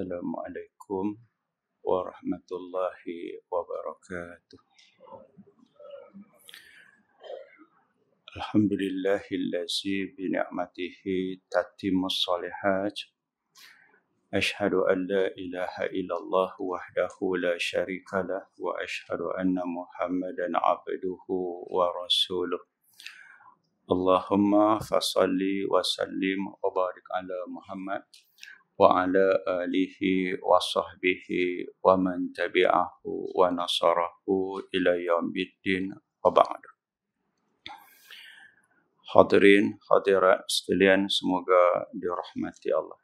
Assalamualaikum warahmatullahi wabarakatuh. Alhamdulillahillazi bi ni'matihi tatimmu shalihat. Ashhadu an la ilaha illallah wahdahu la syarika lah wa ashhadu anna Muhammadan 'abduhu wa rasuluh. Allahumma fa salli wa sallim wa barik ala Muhammad وعلى آله وصحبه ومن تبعه ونصره إلى يوم الدين وبعد Hadirin, hadirat sekalian semoga dirahmati Allah.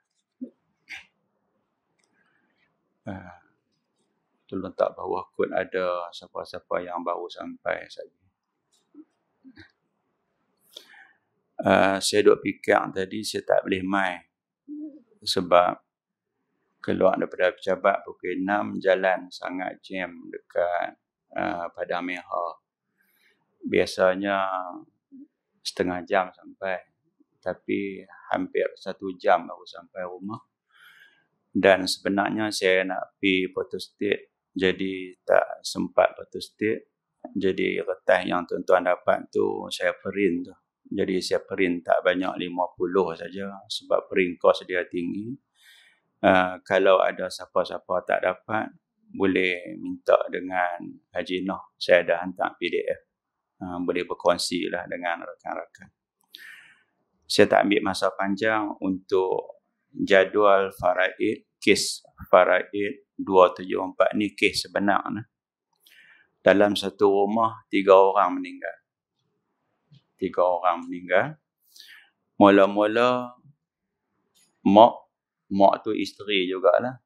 Tolong uh, eh, tak bawah kot ada siapa-siapa yang baru sampai saja. Uh, eh, saya dok fikir tadi saya tak boleh mai sebab keluar daripada pejabat pukul enam jalan sangat jam dekat uh, Padang Meha. Biasanya setengah jam sampai tapi hampir satu jam baru sampai rumah. Dan sebenarnya saya nak pi photo state jadi tak sempat photo state. Jadi retas yang tuan-tuan dapat tu saya print tu. Uh, jadi saya perintah banyak 50 saja sebab peringkos dia tinggi. Uh, kalau ada siapa-siapa tak dapat, boleh minta dengan Haji Noh. Saya dah hantar PDF. Uh, ah, boleh berkongsi lah dengan rakan-rakan. Saya tak ambil masa panjang untuk jadual faraid, kes faraid 274 ni kes sebenarnya Dalam satu rumah, tiga orang meninggal tiga orang meninggal. Mula-mula mak mak tu isteri jugalah.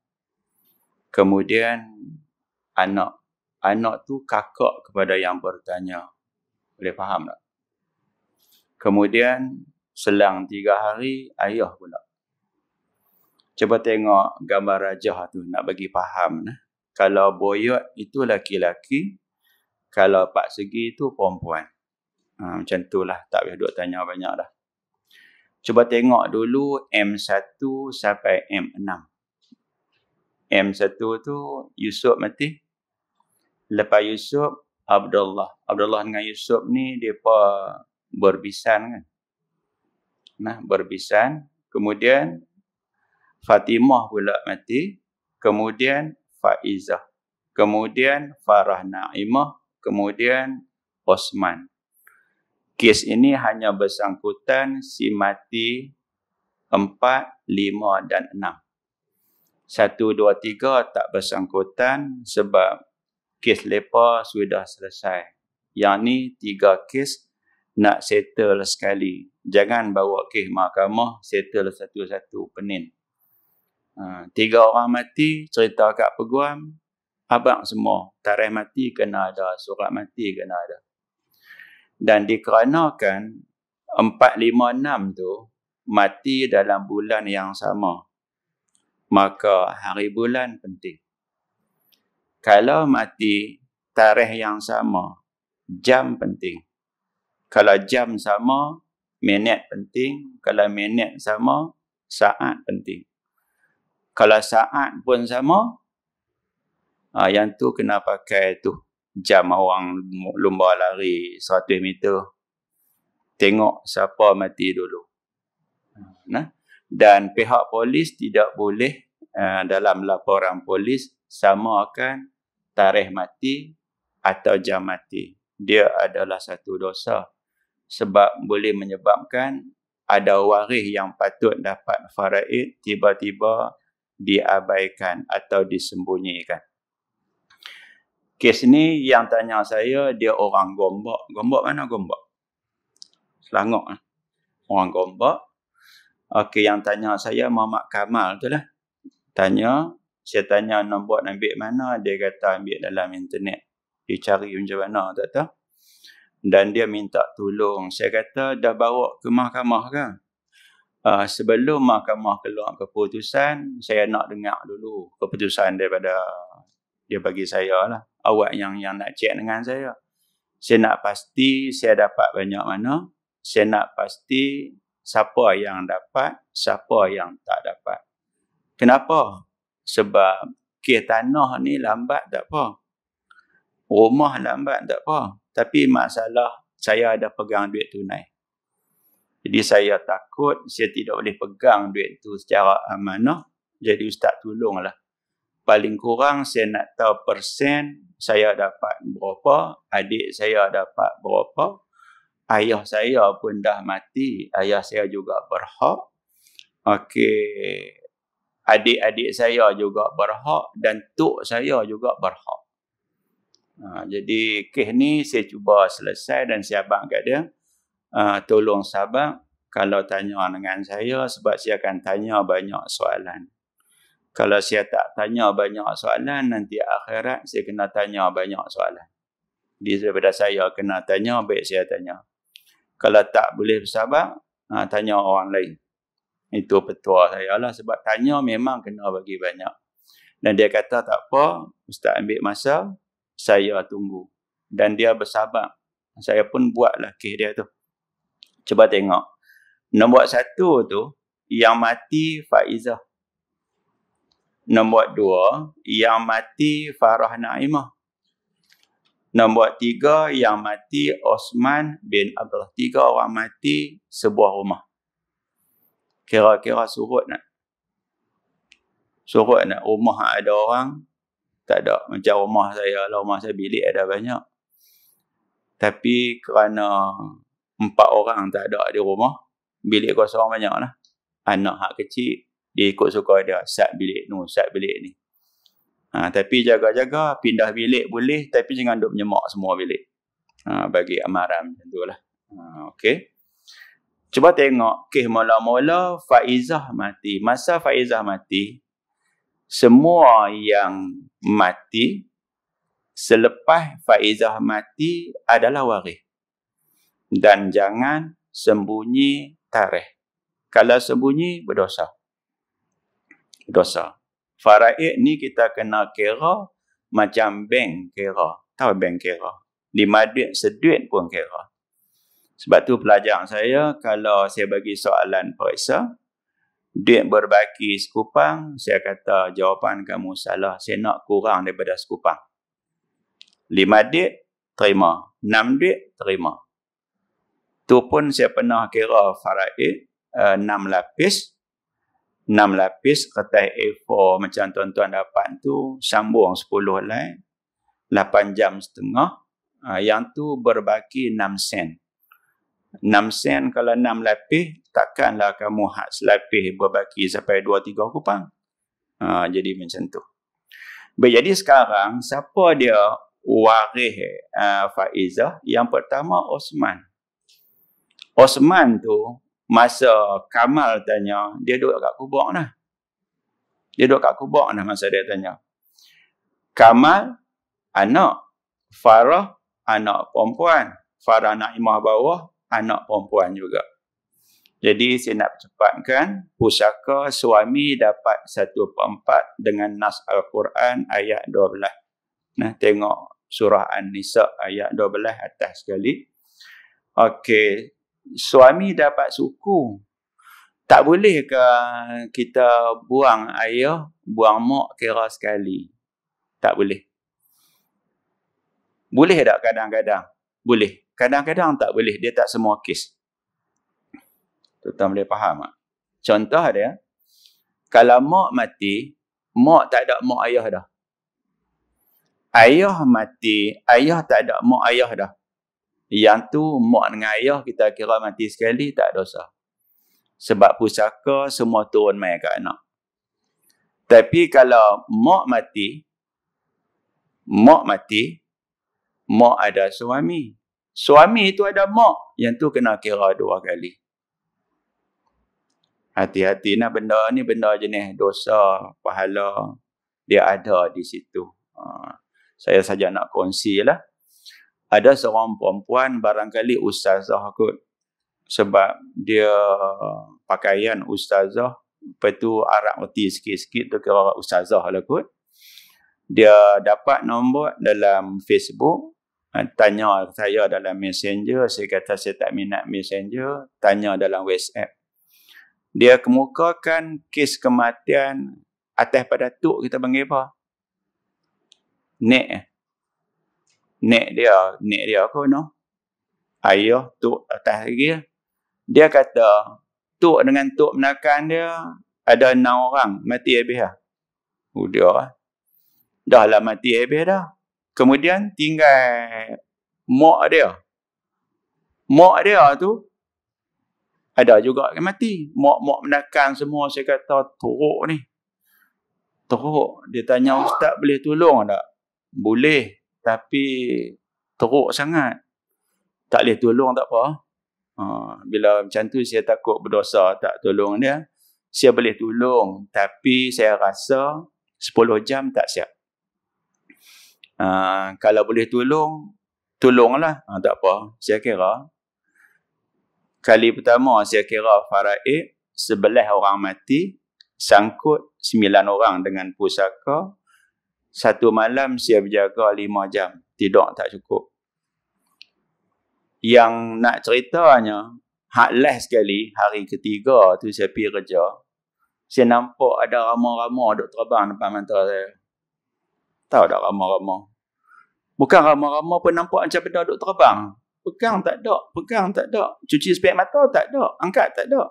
Kemudian anak anak tu kakak kepada yang bertanya. Boleh faham tak? Kemudian selang tiga hari ayah pula. Cuba tengok gambar rajah tu nak bagi faham. Nah. Kalau boyot itu laki-laki. Kalau pak segi itu perempuan. Ha, macam tu lah. Tak boleh duk tanya banyak dah. Cuba tengok dulu M1 sampai M6. M1 tu Yusuf mati. Lepas Yusuf, Abdullah. Abdullah dengan Yusuf ni, mereka berpisan kan. Nah, berpisan. Kemudian Fatimah pula mati. Kemudian Faizah. Kemudian Farah Naimah. Kemudian Osman kes ini hanya bersangkutan si mati empat, lima dan enam. Satu dua tiga tak bersangkutan sebab kes lepa sudah selesai. Yang ni tiga kes nak settle sekali. Jangan bawa kes mahkamah settle satu-satu penin. Ha, tiga orang mati cerita kat peguam. Abang semua tarikh mati kena ada. Surat mati kena ada dan dikarenakan 4, 5, 6 tu mati dalam bulan yang sama maka hari bulan penting kalau mati tarikh yang sama jam penting kalau jam sama minit penting kalau minit sama saat penting kalau saat pun sama ah, yang tu kena pakai tu jam orang lomba lari 100 meter tengok siapa mati dulu nah dan pihak polis tidak boleh uh, dalam laporan polis samakan tarikh mati atau jam mati dia adalah satu dosa sebab boleh menyebabkan ada waris yang patut dapat faraid tiba-tiba diabaikan atau disembunyikan Kes ni yang tanya saya dia orang Gombak. Gombak mana Gombak? Selangor. Eh? Orang Gombak. Okey yang tanya saya Muhammad Kamal tu lah. Tanya saya tanya nombor nak ambil mana dia kata ambil dalam internet. Dia cari macam mana tak tahu. Dan dia minta tolong. Saya kata dah bawa ke mahkamah kan? Uh, sebelum mahkamah keluar keputusan, saya nak dengar dulu keputusan daripada dia bagi saya lah. Awak yang yang nak check dengan saya. Saya nak pasti saya dapat banyak mana. Saya nak pasti siapa yang dapat, siapa yang tak dapat. Kenapa? Sebab kes tanah ni lambat tak apa. Rumah lambat tak apa. Tapi masalah saya ada pegang duit tunai. Jadi saya takut saya tidak boleh pegang duit tu secara amanah. Jadi ustaz tolonglah paling kurang saya nak tahu persen saya dapat berapa, adik saya dapat berapa, ayah saya pun dah mati, ayah saya juga berhak. Okey. Adik-adik saya juga berhak dan tok saya juga berhak. Ha, jadi kes ni saya cuba selesai dan saya abang kat dia, ha, tolong sabar kalau tanya dengan saya sebab saya akan tanya banyak soalan kalau saya tak tanya banyak soalan, nanti akhirat saya kena tanya banyak soalan. Jadi daripada saya kena tanya, baik saya tanya. Kalau tak boleh bersabar, ha, tanya orang lain. Itu petua saya lah. Sebab tanya memang kena bagi banyak. Dan dia kata tak apa, ustaz ambil masa, saya tunggu. Dan dia bersabar. Saya pun buat kisah dia tu. Cuba tengok. Nombor satu tu, yang mati Faizah. Nombor dua, yang mati Farah Naimah. Nombor tiga, yang mati Osman bin Abdullah. Tiga orang mati sebuah rumah. Kira-kira surut nak. Surut nak. Rumah ada orang, tak ada. Macam rumah saya, lah, rumah saya bilik ada banyak. Tapi kerana empat orang tak ada di rumah, bilik kosong banyak lah. Anak hak kecil, dia ikut suka dia sat bilik ni sat bilik ni ha, tapi jaga-jaga pindah bilik boleh tapi jangan duk menyemak semua bilik ha, bagi amaran macam tu lah ha, okay. cuba tengok kih mula-mula Faizah mati masa Faizah mati semua yang mati selepas Faizah mati adalah waris dan jangan sembunyi tarikh kalau sembunyi berdosa dosa. Faraid ni kita kena kira macam bank kira. Tahu bank kira? Lima duit seduit pun kira. Sebab tu pelajar saya kalau saya bagi soalan periksa, duit berbaki sekupang, saya kata jawapan kamu salah. Saya nak kurang daripada sekupang. Lima duit, terima. Enam duit, terima. Tu pun saya pernah kira faraid eh, enam lapis, 6 lapis kertas A4 macam tuan-tuan dapat tu sambung 10 lain 8 jam setengah ah, yang tu berbaki 6 sen 6 sen kalau 6 lapis takkanlah kamu hak selapis berbaki sampai 2-3 kupang ha, ah, jadi macam tu jadi sekarang siapa dia waris uh, Faizah yang pertama Osman Osman tu masa Kamal tanya, dia duduk kat kubur lah. Dia duduk kat kubur lah masa dia tanya. Kamal, anak. Farah, anak perempuan. Farah anak imah bawah, anak perempuan juga. Jadi saya nak cepatkan, pusaka suami dapat satu perempat dengan Nas Al-Quran ayat 12. Nah, tengok surah An-Nisa ayat 12 atas sekali. Okey, suami dapat suku. Tak boleh ke kita buang ayah, buang mak kira sekali? Tak boleh. Boleh tak kadang-kadang? Boleh. Kadang-kadang tak boleh. Dia tak semua kes. Tuan-tuan boleh faham tak? Contoh dia, kalau mak mati, mak tak ada mak ayah dah. Ayah mati, ayah tak ada mak ayah dah. Yang tu mak dengan ayah kita kira mati sekali tak dosa. Sebab pusaka semua turun main kat anak. Tapi kalau mak mati, mak mati, mak ada suami. Suami itu ada mak. Yang tu kena kira dua kali. Hati-hati nak benda ni benda jenis dosa, pahala. Dia ada di situ. Ha. Saya saja nak kongsi lah ada seorang perempuan barangkali ustazah kot sebab dia pakaian ustazah lepas tu arak roti sikit-sikit tu kira arak ustazah lah kot dia dapat nombor dalam Facebook eh, tanya saya dalam messenger saya kata saya tak minat messenger tanya dalam WhatsApp dia kemukakan kes kematian atas pada tu kita panggil apa nek eh nek dia, nek dia kau no? Ayah, tu, atas lagi. Dia kata, tu dengan tu menakan dia, ada enam orang mati habis lah. Udia lah. Dah lah mati habis dah. Kemudian tinggal mak dia. Mak dia tu, ada juga yang mati. Mak-mak menakan semua, saya kata, teruk ni. Teruk. Dia tanya, Ustaz boleh tolong tak? Boleh tapi teruk sangat. Tak boleh tolong tak apa. Ha, bila macam tu saya takut berdosa tak tolong dia. Saya boleh tolong tapi saya rasa 10 jam tak siap. Ha, kalau boleh tolong, tolonglah. Ha, tak apa, saya kira. Kali pertama saya kira faraid, 11 orang mati, sangkut 9 orang dengan pusaka, satu malam saya berjaga lima jam. Tidak, tak cukup. Yang nak ceritanya, hak leh sekali, hari ketiga tu saya pergi kerja, saya nampak ada rama-rama duduk terbang depan mata saya. Tahu tak rama-rama? Bukan rama-rama pun nampak macam benda duduk terbang. Pegang tak ada, pegang tak ada. Cuci spek mata tak ada, angkat tak ada.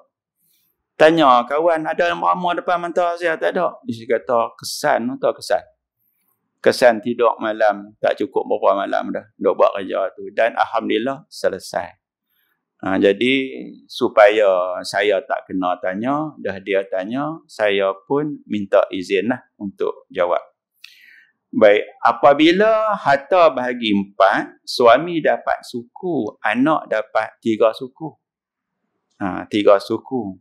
Tanya kawan, ada rama-rama depan mata saya tak ada? Dia kata, kesan, tak kesan kesan tidur malam tak cukup berapa malam dah duk buat kerja tu dan alhamdulillah selesai ha, jadi supaya saya tak kena tanya dah dia tanya saya pun minta izin lah untuk jawab baik apabila harta bahagi empat suami dapat suku anak dapat tiga suku ha, tiga suku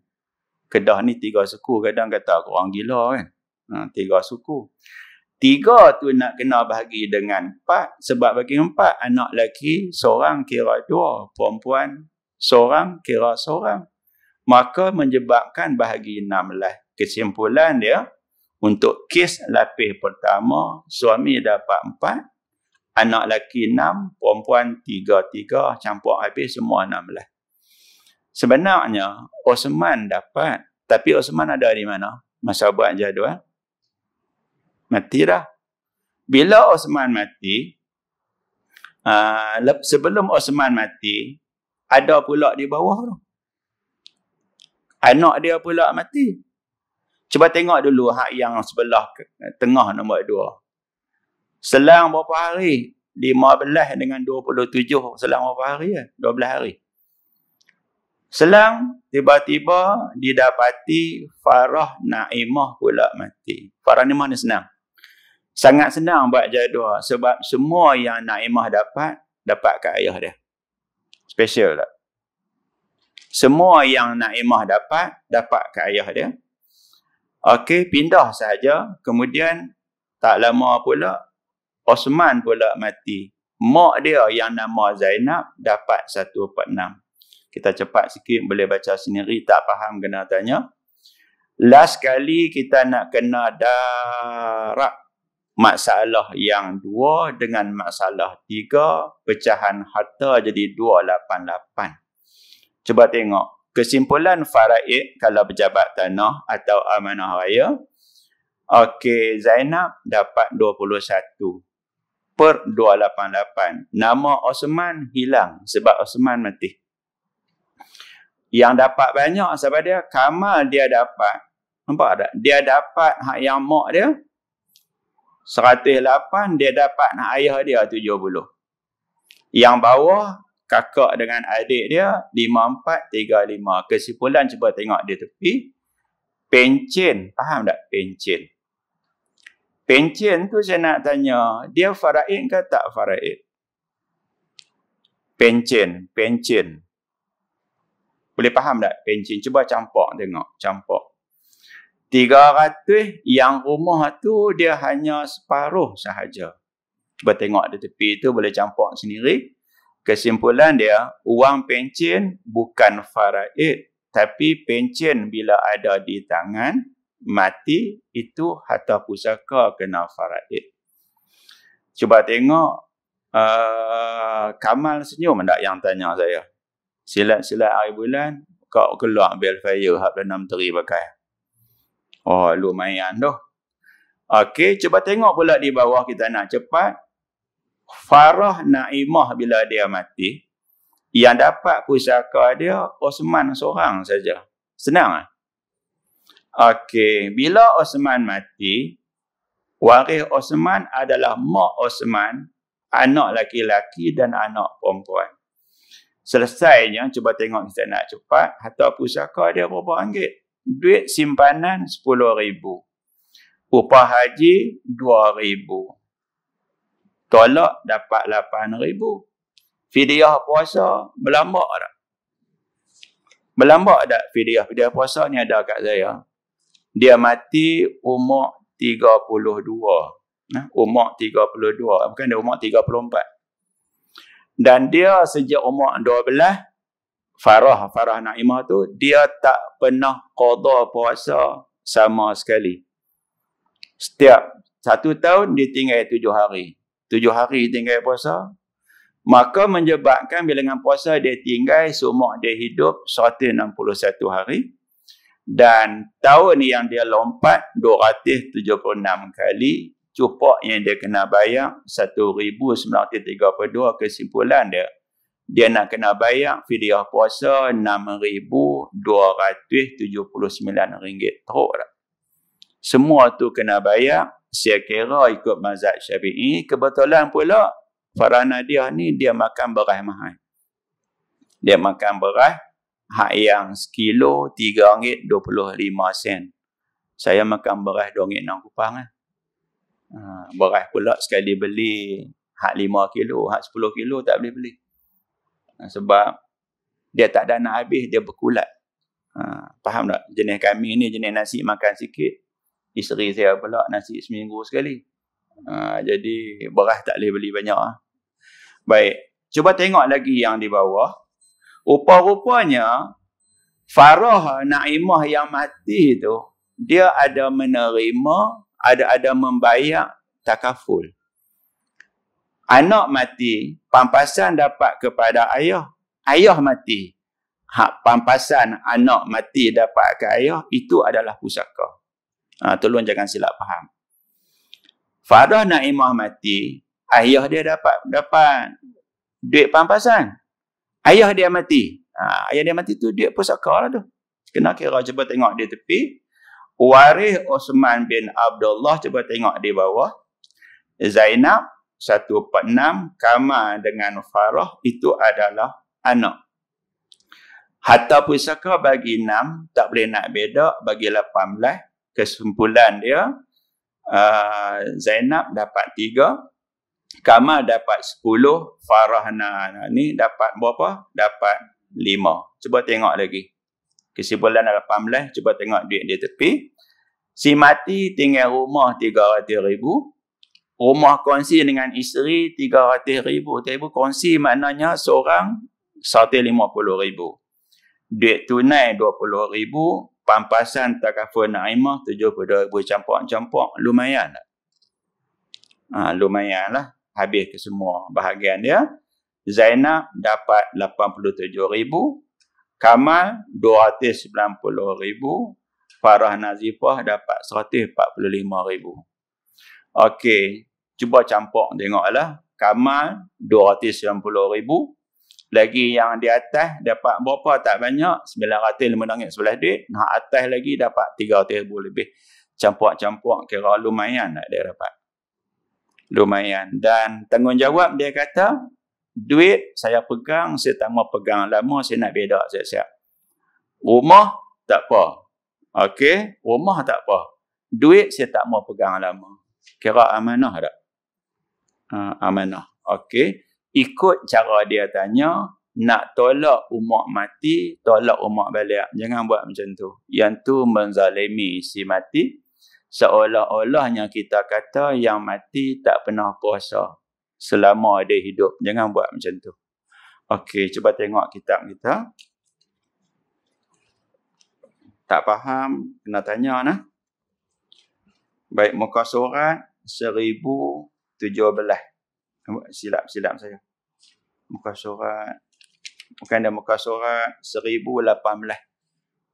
kedah ni tiga suku kadang kata orang gila kan ha, tiga suku Tiga tu nak kena bahagi dengan empat. Sebab bagi empat, anak lelaki seorang kira dua. Perempuan seorang kira seorang. Maka menyebabkan bahagi enam lah. Kesimpulan dia, untuk kes lapis pertama, suami dapat empat. Anak lelaki enam, perempuan tiga-tiga, campur habis semua enam lah. Sebenarnya, Osman dapat. Tapi Osman ada di mana? Masa buat jadual matilah. Bila Osman mati, uh, sebelum Osman mati, ada pula di bawah tu. Anak dia pula mati. Cuba tengok dulu hak yang sebelah tengah nombor dua. Selang berapa hari? 15 dengan 27 selang berapa hari ya? 12 hari. Selang tiba-tiba didapati Farah Naimah pula mati. Farah Naimah ni senang. Sangat senang buat jadual sebab semua yang Naimah dapat, dapat kat ayah dia. Special tak? Semua yang Naimah dapat, dapat kat ayah dia. Okey, pindah saja. Kemudian, tak lama pula, Osman pula mati. Mak dia yang nama Zainab dapat 146. Kita cepat sikit boleh baca sendiri. Tak faham kena tanya. Last kali kita nak kena darab masalah yang dua dengan masalah tiga, pecahan harta jadi dua lapan lapan. Cuba tengok, kesimpulan faraid kalau berjabat tanah atau amanah raya, okey Zainab dapat dua puluh satu per dua lapan lapan. Nama Osman hilang sebab Osman mati. Yang dapat banyak sebab dia, Kamal dia dapat, nampak tak? Dia dapat yang mak dia, 108 dia dapat ayah dia 70. Yang bawah kakak dengan adik dia 54 35. Kesimpulan cuba tengok dia tepi. Pencen, faham tak pencen? Pencen tu saya nak tanya, dia faraid ke tak faraid? Pencen, pencen. Boleh faham tak pencen? Cuba campak tengok, campak. Tiga 300 yang rumah tu dia hanya separuh sahaja. Cuba tengok di tepi tu boleh campur sendiri. Kesimpulan dia, uang pencin bukan faraid. Tapi pencin bila ada di tangan, mati itu harta pusaka kena faraid. Cuba tengok uh, Kamal senyum tak yang tanya saya. Silat-silat hari bulan, kau keluar bel fire hak enam menteri pakai. Oh, lumayan tu. Okey, cuba tengok pula di bawah kita nak cepat. Farah Naimah bila dia mati, yang dapat pusaka dia Osman seorang saja. Senang ah. Okey, bila Osman mati, waris Osman adalah mak Osman, anak laki-laki dan anak perempuan. Selesainya, cuba tengok kita nak cepat, harta pusaka dia berapa anggit? duit simpanan sepuluh ribu Upah haji dua ribu Tolak dapat lapan ribu Fidiah puasa berlambak tak? Berlambak tak fidiah? Fidiah puasa ni ada kat saya. Dia mati umur tiga puluh dua umur tiga 32. Bukan dia umur tiga puluh empat Dan dia sejak umur dua 12, Farah, Farah Naimah tu, dia tak pernah qada puasa sama sekali. Setiap satu tahun, dia tinggal tujuh hari. Tujuh hari tinggal puasa. Maka menyebabkan bilangan puasa dia tinggal, semua dia hidup 161 hari. Dan tahun yang dia lompat 276 kali, cupak yang dia kena bayar 1,932 kesimpulan dia dia nak kena bayar fidyah puasa RM6,279 ringgit. Teruk tak? Semua tu kena bayar. Saya kira ikut mazhab syafi'i. Kebetulan pula Farah Nadiah ni dia makan beras mahal. Dia makan beras hak yang sekilo RM3.25 sen. Saya makan beras ringgit 26 kupang kan. Beras pula sekali beli hak 5 kilo, hak 10 kilo tak boleh beli. beli. Ha, sebab dia tak ada nak habis dia berkulat ha, faham tak jenis kami ni jenis nasi makan sikit isteri saya pula nasi seminggu sekali ha, jadi beras tak boleh beli banyak lah. baik cuba tengok lagi yang di bawah rupa-rupanya Farah Naimah yang mati tu dia ada menerima ada ada membayar takaful Anak mati, pampasan dapat kepada ayah. Ayah mati. Hak pampasan anak mati dapat ke ayah, itu adalah pusaka. Ha, tolong jangan silap faham. Farah Naimah mati, ayah dia dapat dapat duit pampasan. Ayah dia mati. Ha, ayah dia mati tu duit pusaka lah tu. Kena kira, cuba tengok di tepi. Waris Osman bin Abdullah, cuba tengok di bawah. Zainab, 146 kama dengan Farah itu adalah anak. Harta pusaka bagi 6 tak boleh nak beda bagi 18 kesimpulan dia uh, Zainab dapat 3 kama dapat 10 Farahna ni dapat berapa? Dapat 5 Cuba tengok lagi Kesimpulan 18 cuba tengok duit dia tepi Si mati tinggal rumah 300 ribu rumah kongsi dengan isteri 300 ribu. Tapi kongsi maknanya seorang 150 ribu. Duit tunai 20 ribu. Pampasan takafu na'imah 72 ribu campur-campur. Lumayan tak? Lah. Ha, lumayan lah. Habis ke semua bahagian dia. Zainab dapat 87 ribu. Kamal 290 ribu. Farah Nazifah dapat 145 ribu. Okey, cuba campur tengoklah kamal 290 ribu lagi yang di atas dapat berapa tak banyak 900 ribu nangis sebelah duit nah atas lagi dapat 300 ribu lebih campur-campur kira lumayan lah dia dapat lumayan dan tanggungjawab dia kata duit saya pegang saya tak mau pegang lama saya nak beda saya. siap rumah tak apa Okey, rumah tak apa. Duit saya tak mau pegang lama. Kira amanah tak? uh, amanah. Okey, ikut cara dia tanya, nak tolak umat mati, tolak umat balik. Jangan buat macam tu. Yang tu menzalimi si mati. Seolah-olahnya kita kata yang mati tak pernah puasa selama dia hidup. Jangan buat macam tu. Okey, cuba tengok kitab kita. Tak faham, kena tanya nah. Baik muka surat tujuh belah. Silap-silap saya. Muka surat. Bukan dah muka surat. Seribu lapan belah.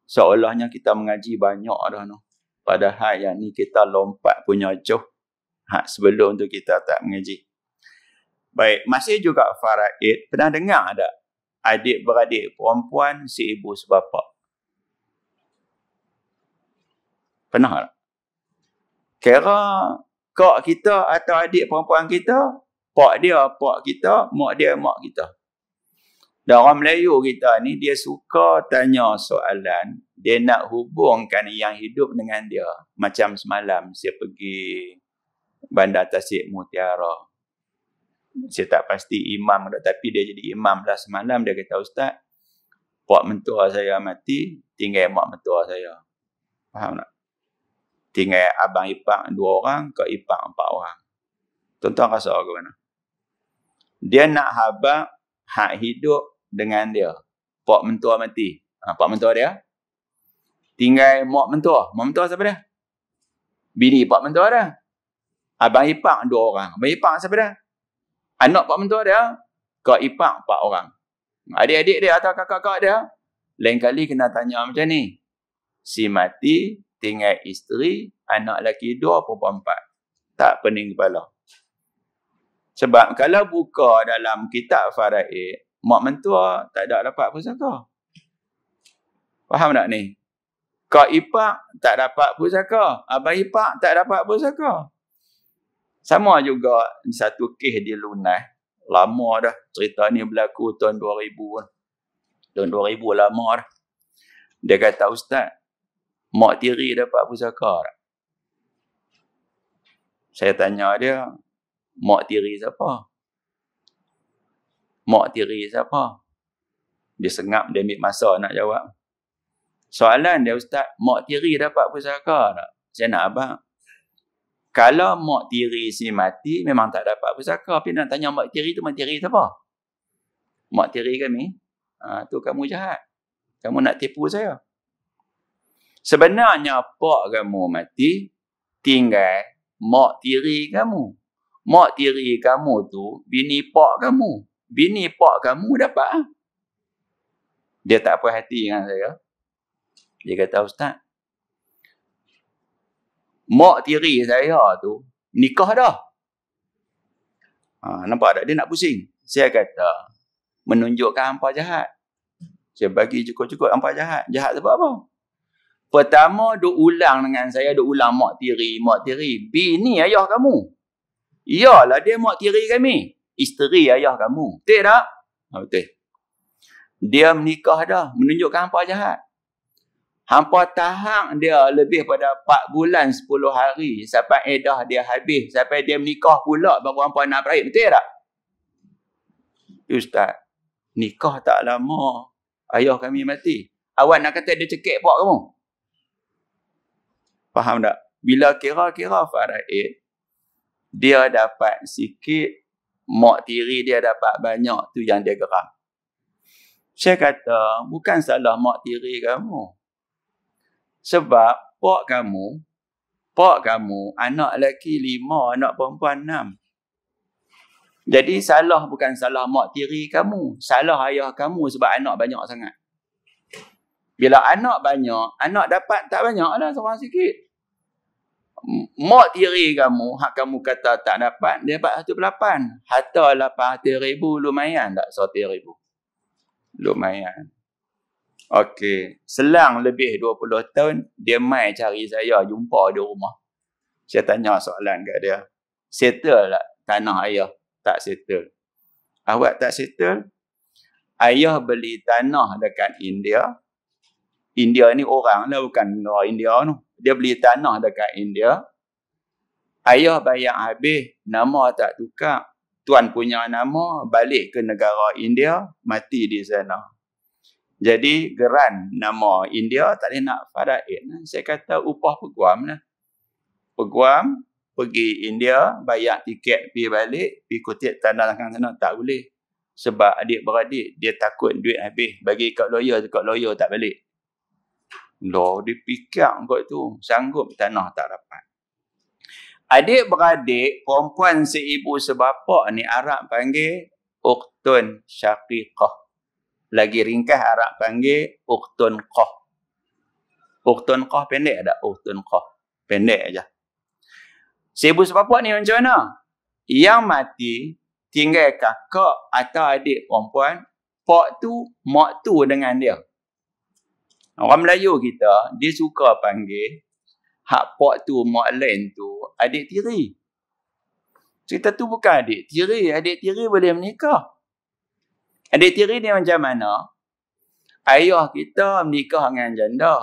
Seolahnya kita mengaji banyak dah no Padahal yang ni kita lompat punya jauh. Ha, sebelum tu kita tak mengaji. Baik, masih juga faraid. Pernah dengar ada Adik-beradik perempuan, si ibu sebapa. Pernah tak? Kira kak kita atau adik perempuan kita, pak dia, pak kita, mak dia, mak kita. Dan orang Melayu kita ni dia suka tanya soalan, dia nak hubungkan yang hidup dengan dia. Macam semalam saya pergi bandar Tasik Mutiara. Saya tak pasti imam ke tapi dia jadi imam lah semalam dia kata ustaz, pak mentua saya mati, tinggal mak mentua saya. Faham tak? Tinggal abang ipar dua orang, ke ipar empat orang. Tuan-tuan rasa ke mana? Dia nak haba hak hidup dengan dia. Pak mentua mati. Ha, pak mentua dia. Tinggal mak mentua. Mak mentua siapa dia? Bini pak mentua dia. Abang ipar dua orang. Abang ipar siapa dia? Anak pak mentua dia. Kak ipar empat orang. Adik-adik dia atau kakak-kakak dia. Lain kali kena tanya macam ni. Si mati, tinggal isteri, anak lelaki dua, perempuan empat. Tak pening kepala. Sebab kalau buka dalam kitab Faraid, mak mentua tak ada dapat pusaka. Faham tak ni? Kak Ipak tak dapat pusaka. Abang Ipak tak dapat pusaka. Sama juga satu kes di Lunai. Lama dah cerita ni berlaku tahun 2000. Tahun 2000 lama dah. Dia kata, Ustaz, mak tiri dapat pusaka tak? Saya tanya dia, mak tiri siapa? Mak tiri siapa? Dia sengap, dia ambil masa nak jawab. Soalan dia, Ustaz, mak tiri dapat pusaka tak? Saya nak abang. Kalau mak tiri si mati, memang tak dapat pusaka. Tapi nak tanya mak tiri tu, mak tiri siapa? Mak tiri kami? Ha, tu kamu jahat. Kamu nak tipu saya. Sebenarnya apa kamu mati, tinggal mak tiri kamu. Mak tiri kamu tu bini pak kamu. Bini pak kamu dapat. Ah. Dia tak puas hati dengan saya. Dia kata, Ustaz, mak tiri saya tu nikah dah. Ha, nampak tak? Dia nak pusing. Saya kata, menunjukkan hampa jahat. Saya bagi cukup-cukup hampa jahat. Jahat sebab apa? Pertama duk ulang dengan saya duk ulang mak tiri, mak tiri. Bini ayah kamu. Iyalah dia mak tiri kami. Isteri ayah kamu. Betul tak? Ha, betul. Dia menikah dah. Menunjukkan hampa jahat. Hampa tahan dia lebih pada 4 bulan 10 hari. Sampai edah dia habis. Sampai dia menikah pula baru hampa nak berakhir. Betul tak? Ya, Ustaz, nikah tak lama. Ayah kami mati. Awak nak kata dia cekik pak kamu? Faham tak? Bila kira-kira faraid, dia dapat sikit, mak tiri dia dapat banyak tu yang dia geram. Saya kata, bukan salah mak tiri kamu. Sebab, pak kamu, pak kamu, anak lelaki lima, anak perempuan enam. Jadi, salah bukan salah mak tiri kamu. Salah ayah kamu sebab anak banyak sangat. Bila anak banyak, anak dapat tak banyak lah seorang sikit mak tiri kamu, hak kamu kata tak dapat, dia dapat satu pelapan. hatta lapan hati ribu, lumayan tak satu ribu? Lumayan. Okey, selang lebih 20 tahun, dia mai cari saya, jumpa di rumah. Saya tanya soalan kat dia. Settle tak tanah ayah? Tak settle. Awak tak settle? Ayah beli tanah dekat India. India ni orang lah, bukan orang India tu dia beli tanah dekat India. Ayah bayar habis, nama tak tukar. Tuan punya nama balik ke negara India, mati di sana. Jadi geran nama India tak boleh nak faraid. Lah. Saya kata upah peguam lah. Peguam pergi India, bayar tiket pergi balik, pergi kutip tanah dalam sana tak boleh. Sebab adik-beradik dia takut duit habis. Bagi kat lawyer, kat lawyer tak balik. Loh, dipikir, fikir itu tu. Sanggup tanah tak dapat. Adik-beradik, perempuan seibu sebapak ni Arab panggil Uqtun Syakiqah. Lagi ringkas Arab panggil Uqtun Qah. Uqtun Qah pendek ada Uqtun Qah. Pendek aja. Seibu sebapak ni macam mana? Yang mati, tinggal kakak atau adik perempuan, pak tu, mak tu dengan dia. Orang Melayu kita, dia suka panggil hak pot tu, mak lain tu, adik tiri. Cerita tu bukan adik tiri. Adik tiri boleh menikah. Adik tiri ni macam mana? Ayah kita menikah dengan janda.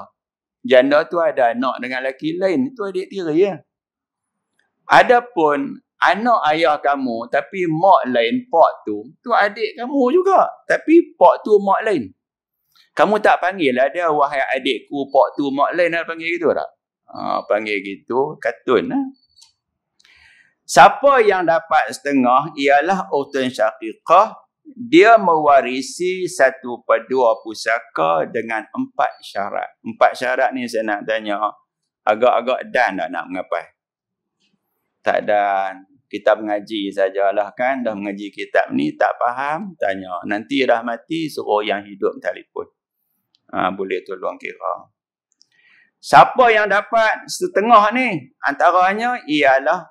Janda tu ada anak dengan lelaki lain. Itu adik tiri ya. Adapun anak ayah kamu tapi mak lain pok tu, tu adik kamu juga. Tapi pok tu mak lain kamu tak panggil lah dia wahai adikku pok tu mak lain lah panggil gitu tak ha, panggil gitu katun lah siapa yang dapat setengah ialah utun syakikah dia mewarisi satu per dua pusaka dengan empat syarat. Empat syarat ni saya nak tanya. Agak-agak dan tak nak mengapai? Tak dan. Kita mengaji sajalah kan. Dah mengaji kitab ni tak faham. Tanya. Nanti dah mati suruh yang hidup telefon ha, boleh tolong kira. Siapa yang dapat setengah ni? Antaranya ialah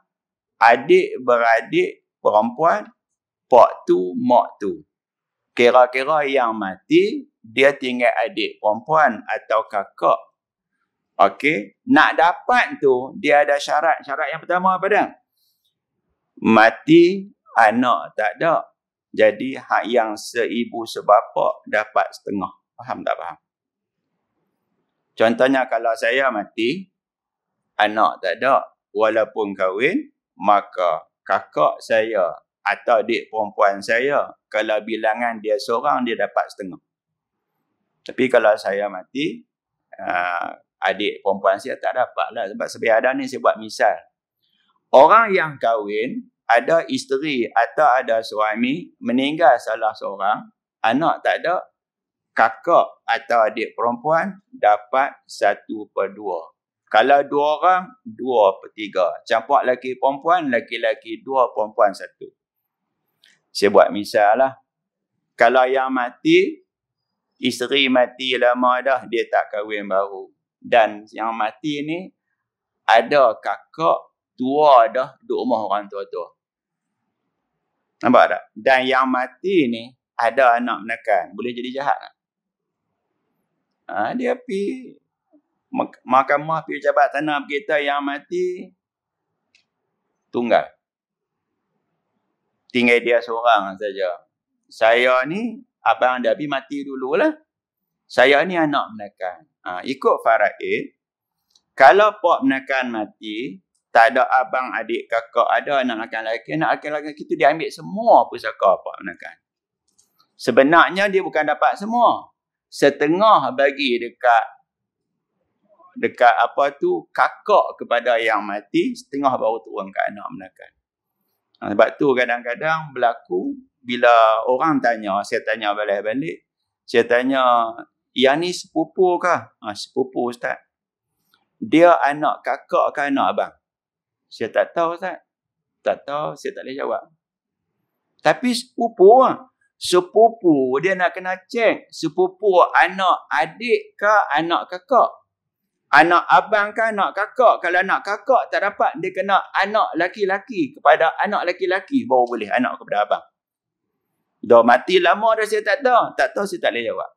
adik-beradik perempuan, pak tu, mak tu. Kira-kira yang mati, dia tinggal adik perempuan atau kakak. Okey, nak dapat tu, dia ada syarat. Syarat yang pertama apa dia? Mati, anak tak ada. Jadi, hak yang seibu sebapak dapat setengah. Faham tak faham? Contohnya kalau saya mati, anak tak ada. Walaupun kahwin, maka kakak saya atau adik perempuan saya, kalau bilangan dia seorang, dia dapat setengah. Tapi kalau saya mati, ah, adik perempuan saya tak dapat lah. Sebab sebab ada ni saya buat misal. Orang yang kahwin, ada isteri atau ada suami, meninggal salah seorang, anak tak ada, kakak atau adik perempuan dapat satu per dua. Kalau dua orang, dua per tiga. Campur lelaki perempuan, lelaki-lelaki dua perempuan satu. Saya buat misal lah. Kalau yang mati, isteri mati lama dah, dia tak kahwin baru. Dan yang mati ni, ada kakak tua dah di rumah orang tua-tua. Nampak tak? Dan yang mati ni, ada anak menekan. Boleh jadi jahat tak? Ha, dia pi mahkamah pi jabat tanah kita yang mati tunggal. Tinggal dia seorang saja. Saya ni abang dah pi mati dululah. Saya ni anak menakan. Ha, ikut faraid kalau pak menakan mati tak ada abang, adik, kakak, ada anak akan lelaki. Anak akan lelaki kita diambil semua pusaka pak menakan. Sebenarnya dia bukan dapat semua setengah bagi dekat dekat apa tu kakak kepada yang mati setengah baru turun ke anak menakan ha, sebab tu kadang-kadang berlaku bila orang tanya saya tanya balik-balik saya tanya yang ni sepupu kah ha, sepupu ustaz dia anak kakak ke anak abang saya tak tahu ustaz tak tahu saya tak boleh jawab tapi sepupu ha? sepupu dia nak kena check sepupu anak adik ke anak kakak anak abang ke anak kakak kalau anak kakak tak dapat dia kena anak laki-laki kepada anak laki-laki baru boleh anak kepada abang dah mati lama dah saya tak tahu tak tahu saya tak boleh jawab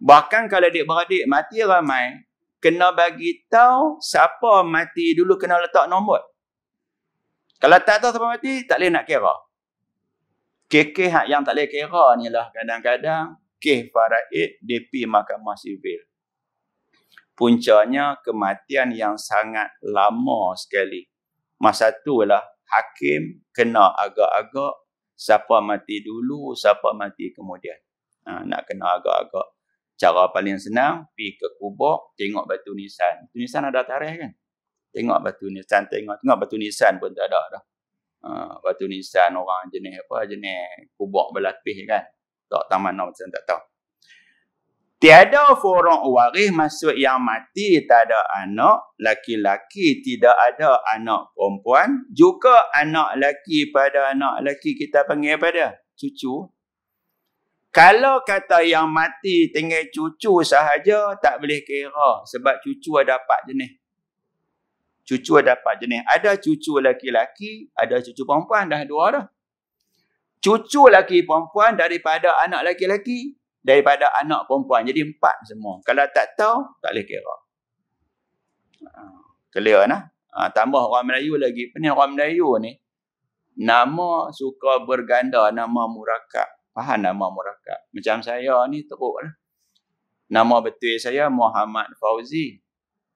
bahkan kalau adik-beradik mati ramai kena bagi tahu siapa mati dulu kena letak nombor kalau tak tahu siapa mati tak boleh nak kira kekeh yang tak boleh kira ni lah kadang-kadang para faraid depi mahkamah sivil. Puncanya kematian yang sangat lama sekali. Masa tu lah hakim kena agak-agak siapa mati dulu, siapa mati kemudian. Ha, nak kena agak-agak. Cara paling senang, pi ke kubur, tengok batu nisan. Batu nisan ada tarikh kan? Tengok batu nisan, tengok. Tengok batu nisan pun tak ada dah batu ha, nisan orang jenis apa jenis kubur berlapis kan tak tahu mana macam tak tahu tiada furu' waris masuk yang mati tak ada anak laki-laki tidak ada anak perempuan juga anak laki pada anak laki kita panggil pada cucu kalau kata yang mati tinggal cucu sahaja tak boleh kira sebab cucu ada empat jenis cucu ada dapat jenis ada cucu laki-laki ada cucu perempuan dah dua dah cucu laki perempuan daripada anak laki-laki daripada anak perempuan jadi empat semua kalau tak tahu tak boleh kira ha, clear nah ha, tambah orang Melayu lagi ni orang Melayu ni nama suka berganda nama murakab faham nama murakab macam saya ni teruk lah nama betul saya Muhammad Fauzi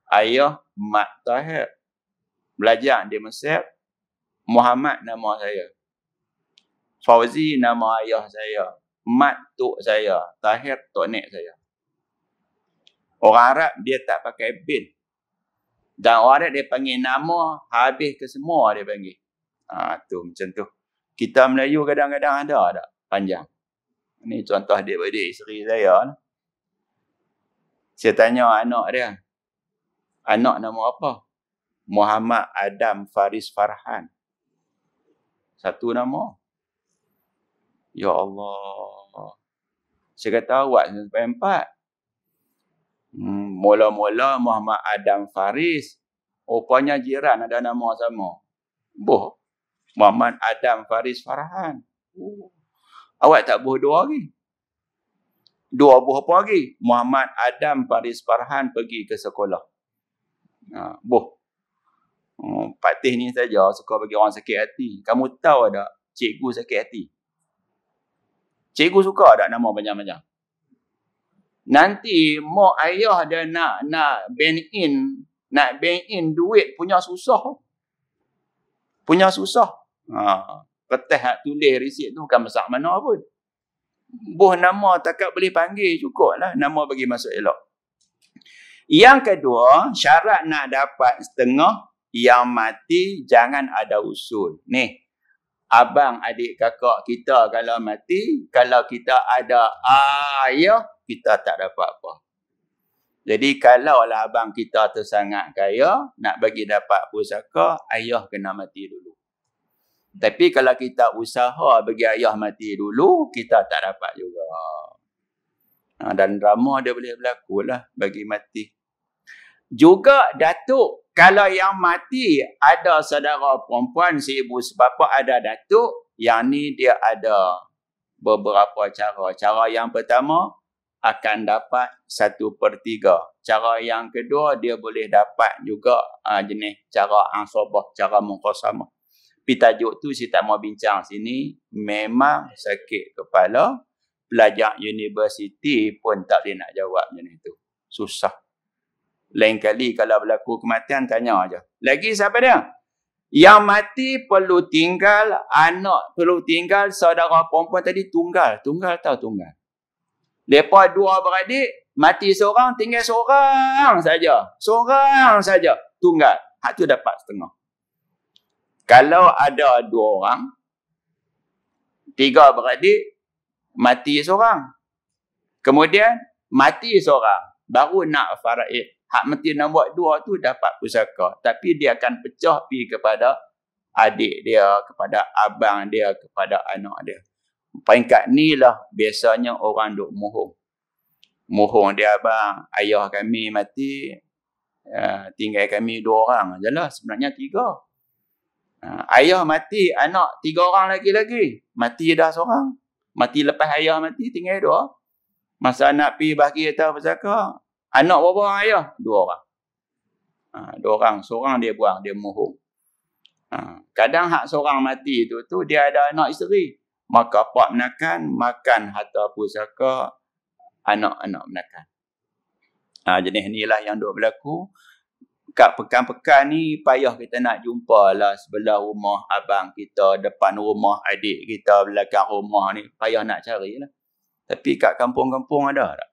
ayah Mat Tahir belajar di Mesir Muhammad nama saya Fauzi nama ayah saya Mat tok saya Tahir tok nek saya Orang Arab dia tak pakai bin Dan orang Arab dia panggil nama Habis ke semua dia panggil ha, tu macam tu Kita Melayu kadang-kadang ada tak panjang Ini contoh dia beradik isteri saya Saya tanya anak dia Anak nama apa? Muhammad Adam Faris Farhan. Satu nama. Ya Allah. Saya kata awak sampai empat. Hmm, mula-mula Muhammad Adam Faris. Rupanya jiran ada nama sama. Boh. Muhammad Adam Faris Farhan. Oh. Awak tak boh dua lagi. Dua boh apa lagi? Muhammad Adam Faris Farhan pergi ke sekolah. Ha, boh. Hmm, Patih ni saja suka bagi orang sakit hati. Kamu tahu ada cikgu sakit hati? Cikgu suka ada nama banyak-banyak? Nanti mak ayah dia nak nak bank in, nak bank in duit punya susah. Punya susah. Ha, kertas hak tulis resit tu bukan besar mana pun. Boh nama tak takat boleh panggil cukup lah. Nama bagi masuk elok. Yang kedua, syarat nak dapat setengah yang mati jangan ada usul. Ni, abang, adik, kakak kita kalau mati, kalau kita ada ayah, kita tak dapat apa. Jadi kalau lah abang kita tu sangat kaya, nak bagi dapat pusaka, ayah kena mati dulu. Tapi kalau kita usaha bagi ayah mati dulu, kita tak dapat juga. Ha, dan drama dia boleh berlaku lah bagi mati. Juga datuk kalau yang mati ada saudara perempuan, si ibu, si bapa ada datuk, yang ni dia ada beberapa cara. Cara yang pertama, akan dapat satu per tiga. Cara yang kedua, dia boleh dapat juga uh, jenis cara ansobah, cara mengkosama. Tapi tajuk tu saya tak mau bincang sini. Memang sakit kepala, pelajar universiti pun tak boleh nak jawab jenis tu. Susah. Lain kali kalau berlaku kematian, tanya aja. Lagi siapa dia? Yang mati perlu tinggal anak, perlu tinggal saudara perempuan tadi tunggal. Tunggal tau tunggal. Mereka dua beradik, mati seorang, tinggal seorang saja. Seorang saja. Tunggal. Hak tu dapat setengah. Kalau ada dua orang, tiga beradik, mati seorang. Kemudian, mati seorang. Baru nak faraid Hak mati nombor dua tu dapat pusaka. Tapi dia akan pecah pergi kepada adik dia, kepada abang dia, kepada anak dia. Peringkat ni lah biasanya orang duk mohon, mohon dia abang, ayah kami mati, eh, tinggal kami dua orang je lah. Sebenarnya tiga. Eh, ayah mati, anak tiga orang lagi-lagi. Mati dah seorang. Mati lepas ayah mati, tinggal dua. Masa anak pergi bahagia tahu pusaka. Anak berapa orang ayah? Dua orang. Ha, dua orang. Seorang dia buang. Dia mohong. Ha, kadang hak seorang mati itu tu dia ada anak isteri. Maka pak menakan, makan harta pusaka anak-anak menakan. Ha, jenis ni lah yang dua berlaku. Kat pekan-pekan ni payah kita nak jumpa lah sebelah rumah abang kita, depan rumah adik kita, belakang rumah ni. Payah nak cari lah. Tapi kat kampung-kampung ada tak?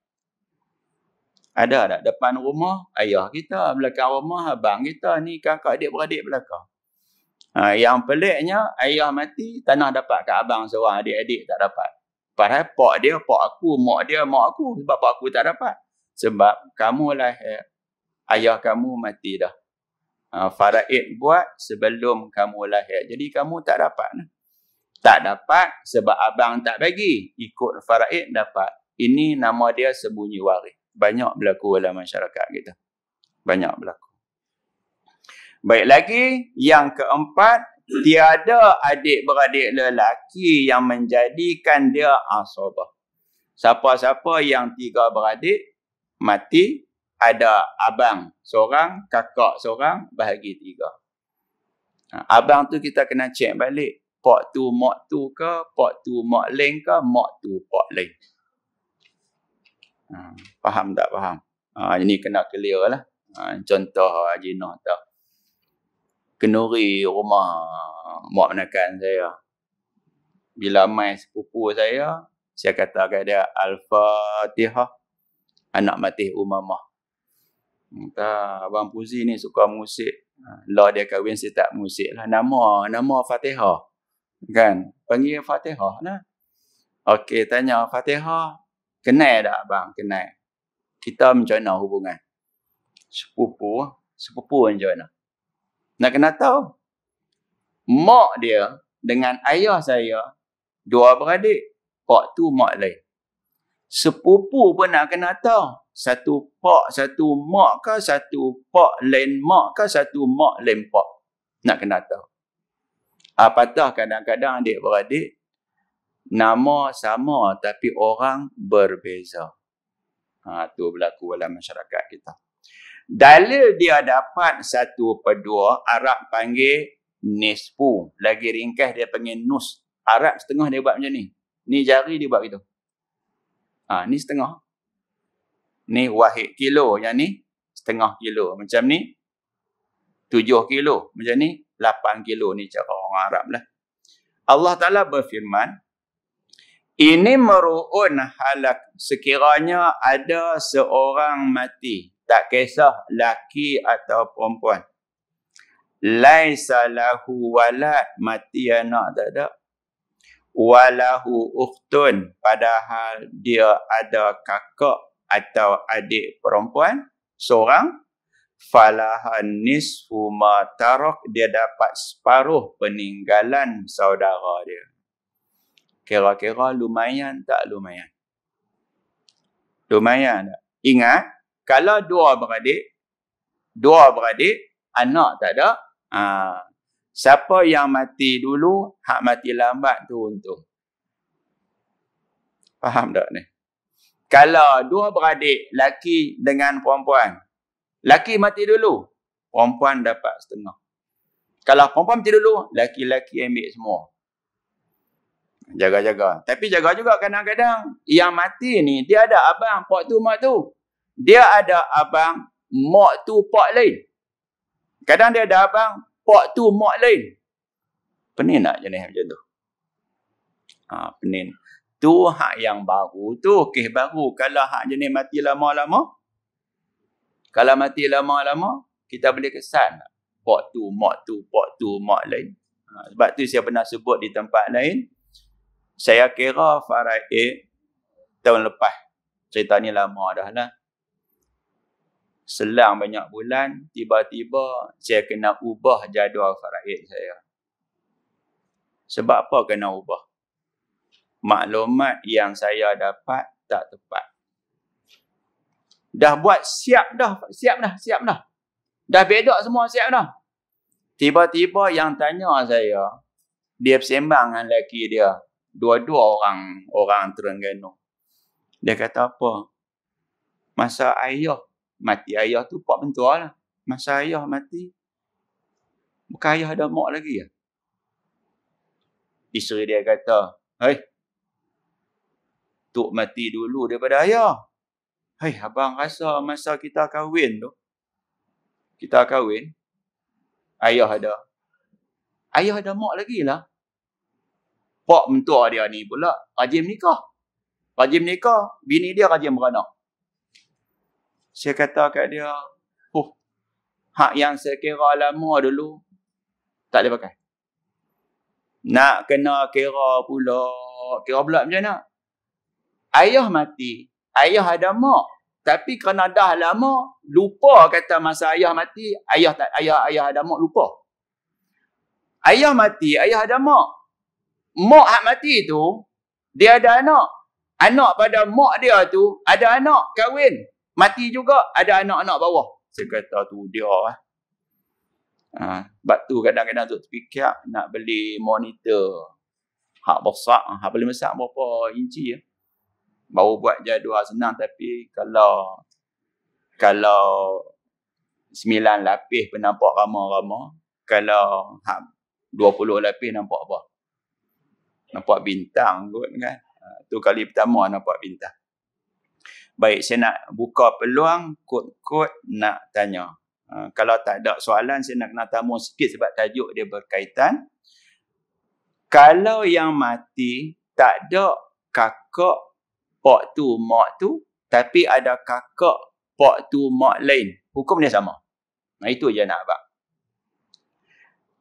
Ada tak depan rumah ayah kita, belakang rumah abang kita, ni kakak adik beradik belakang. Ha, yang peliknya ayah mati tanah dapat ke abang seorang adik-adik tak dapat. Padahal pak dia, pak aku, mak dia, mak aku sebab pak aku tak dapat. Sebab kamu lah eh, ayah kamu mati dah. Ha, faraid buat sebelum kamu lahir. Jadi kamu tak dapat. Nah. Tak dapat sebab abang tak bagi. Ikut faraid dapat. Ini nama dia sembunyi waris banyak berlaku dalam masyarakat kita. Banyak berlaku. Baik lagi, yang keempat, tiada adik-beradik lelaki yang menjadikan dia asabah. Siapa-siapa yang tiga beradik mati, ada abang seorang, kakak seorang, bahagi tiga. Ha, abang tu kita kena cek balik. Pak tu mak tu ke, pak tu mak leng ke, mak tu pak leng. Hmm. faham tak faham? Ha, ini kena clear lah. Ha, contoh Haji ah, Noh tak. Kenuri rumah muak menakan saya. Bila main sepupu saya, saya kata kat dia Al-Fatihah. Anak matih umamah. Hmm, kata, Abang Puzi ni suka musik. Ha, Lo dia kahwin, saya tak musik lah. Nama, nama Fatihah. Kan? Panggil Fatihah lah. Okey, tanya Fatihah kenal tak abang? Kenal. Kita macam mana hubungan? Sepupu. Sepupu macam mana? Nak kena tahu. Mak dia dengan ayah saya, dua beradik. Pak tu mak lain. Sepupu pun nak kena tahu. Satu pak, satu mak ke? Satu pak lain mak ke? Satu mak lain pak. Nak kena tahu. Apatah ah, kadang-kadang adik beradik nama sama tapi orang berbeza. Ha, tu berlaku dalam masyarakat kita. Dalil dia dapat satu per dua, Arab panggil nispu. Lagi ringkas dia panggil nus. Arab setengah dia buat macam ni. Ni jari dia buat gitu. Ha, ni setengah. Ni wahid kilo. Yang ni setengah kilo. Macam ni. Tujuh kilo. Macam ni. Lapan kilo. Ni cara orang Arab lah. Allah Ta'ala berfirman. Ini meru'un halak. Sekiranya ada seorang mati. Tak kisah laki atau perempuan. Laisa lahu walad. Mati anak tak ada. Walahu uhtun. Padahal dia ada kakak atau adik perempuan. Seorang. Falahan nisfu ma tarak. Dia dapat separuh peninggalan saudara dia kira-kira lumayan tak lumayan? Lumayan tak? Ingat, kalau dua beradik, dua beradik, anak tak ada, ha, siapa yang mati dulu, hak mati lambat tu untung. Faham tak ni? Kalau dua beradik, laki dengan perempuan, laki mati dulu, perempuan dapat setengah. Kalau perempuan mati dulu, laki-laki ambil semua jaga-jaga. Tapi jaga juga kadang-kadang yang mati ni dia ada abang pak tu mak tu. Dia ada abang mak tu pak lain. Kadang dia ada abang pak tu mak lain. Pening tak jenis macam tu? Ha, pening. Tu hak yang baru tu kes baru. Kalau hak jenis mati lama-lama. Kalau mati lama-lama kita boleh kesan pak tu, mak tu, pak tu, mak lain. Ha, sebab tu saya pernah sebut di tempat lain saya kira faraid tahun lepas cerita ni lama dah lah selang banyak bulan tiba-tiba saya kena ubah jadual faraid saya sebab apa kena ubah maklumat yang saya dapat tak tepat dah buat siap dah siap dah siap dah dah bedak semua siap dah tiba-tiba yang tanya saya dia bersembang dengan lelaki dia dua-dua orang orang Terengganu. Dia kata apa? Masa ayah mati, ayah tu pak mentua lah. Masa ayah mati, bukan ayah ada mak lagi ya. Isteri dia kata, Hei, tu mati dulu daripada ayah. Hei, abang rasa masa kita kahwin tu, kita kahwin, ayah ada. Ayah ada mak lagi lah pak mentua dia ni pula rajin nikah. Rajin nikah, bini dia rajin beranak. Saya kata kat dia, "Huh. Oh, hak yang saya kira lama dulu tak ada pakai." Nak kena kira pula, kira pula macam mana? Ayah mati, ayah ada mak. Tapi kerana dah lama, lupa kata masa ayah mati, ayah tak ayah ayah ada mak lupa. Ayah mati, ayah ada mak mak hak mati tu dia ada anak. Anak pada mak dia tu ada anak kahwin. Mati juga ada anak-anak bawah. Saya kata tu dia lah. Ha, sebab tu kadang-kadang tu terfikir nak beli monitor. Hak besar, ha, hak beli besar berapa inci ya. Baru buat jadual senang tapi kalau kalau sembilan lapis pun nampak ramah-ramah. Kalau hak dua puluh lapis nampak apa? nampak bintang kot kan. Ha, tu kali pertama nampak bintang. Baik, saya nak buka peluang kot-kot nak tanya. Ha, kalau tak ada soalan, saya nak kena tamu sikit sebab tajuk dia berkaitan. Kalau yang mati tak ada kakak pak tu mak tu tapi ada kakak pak tu mak lain hukum dia sama nah itu je nak abang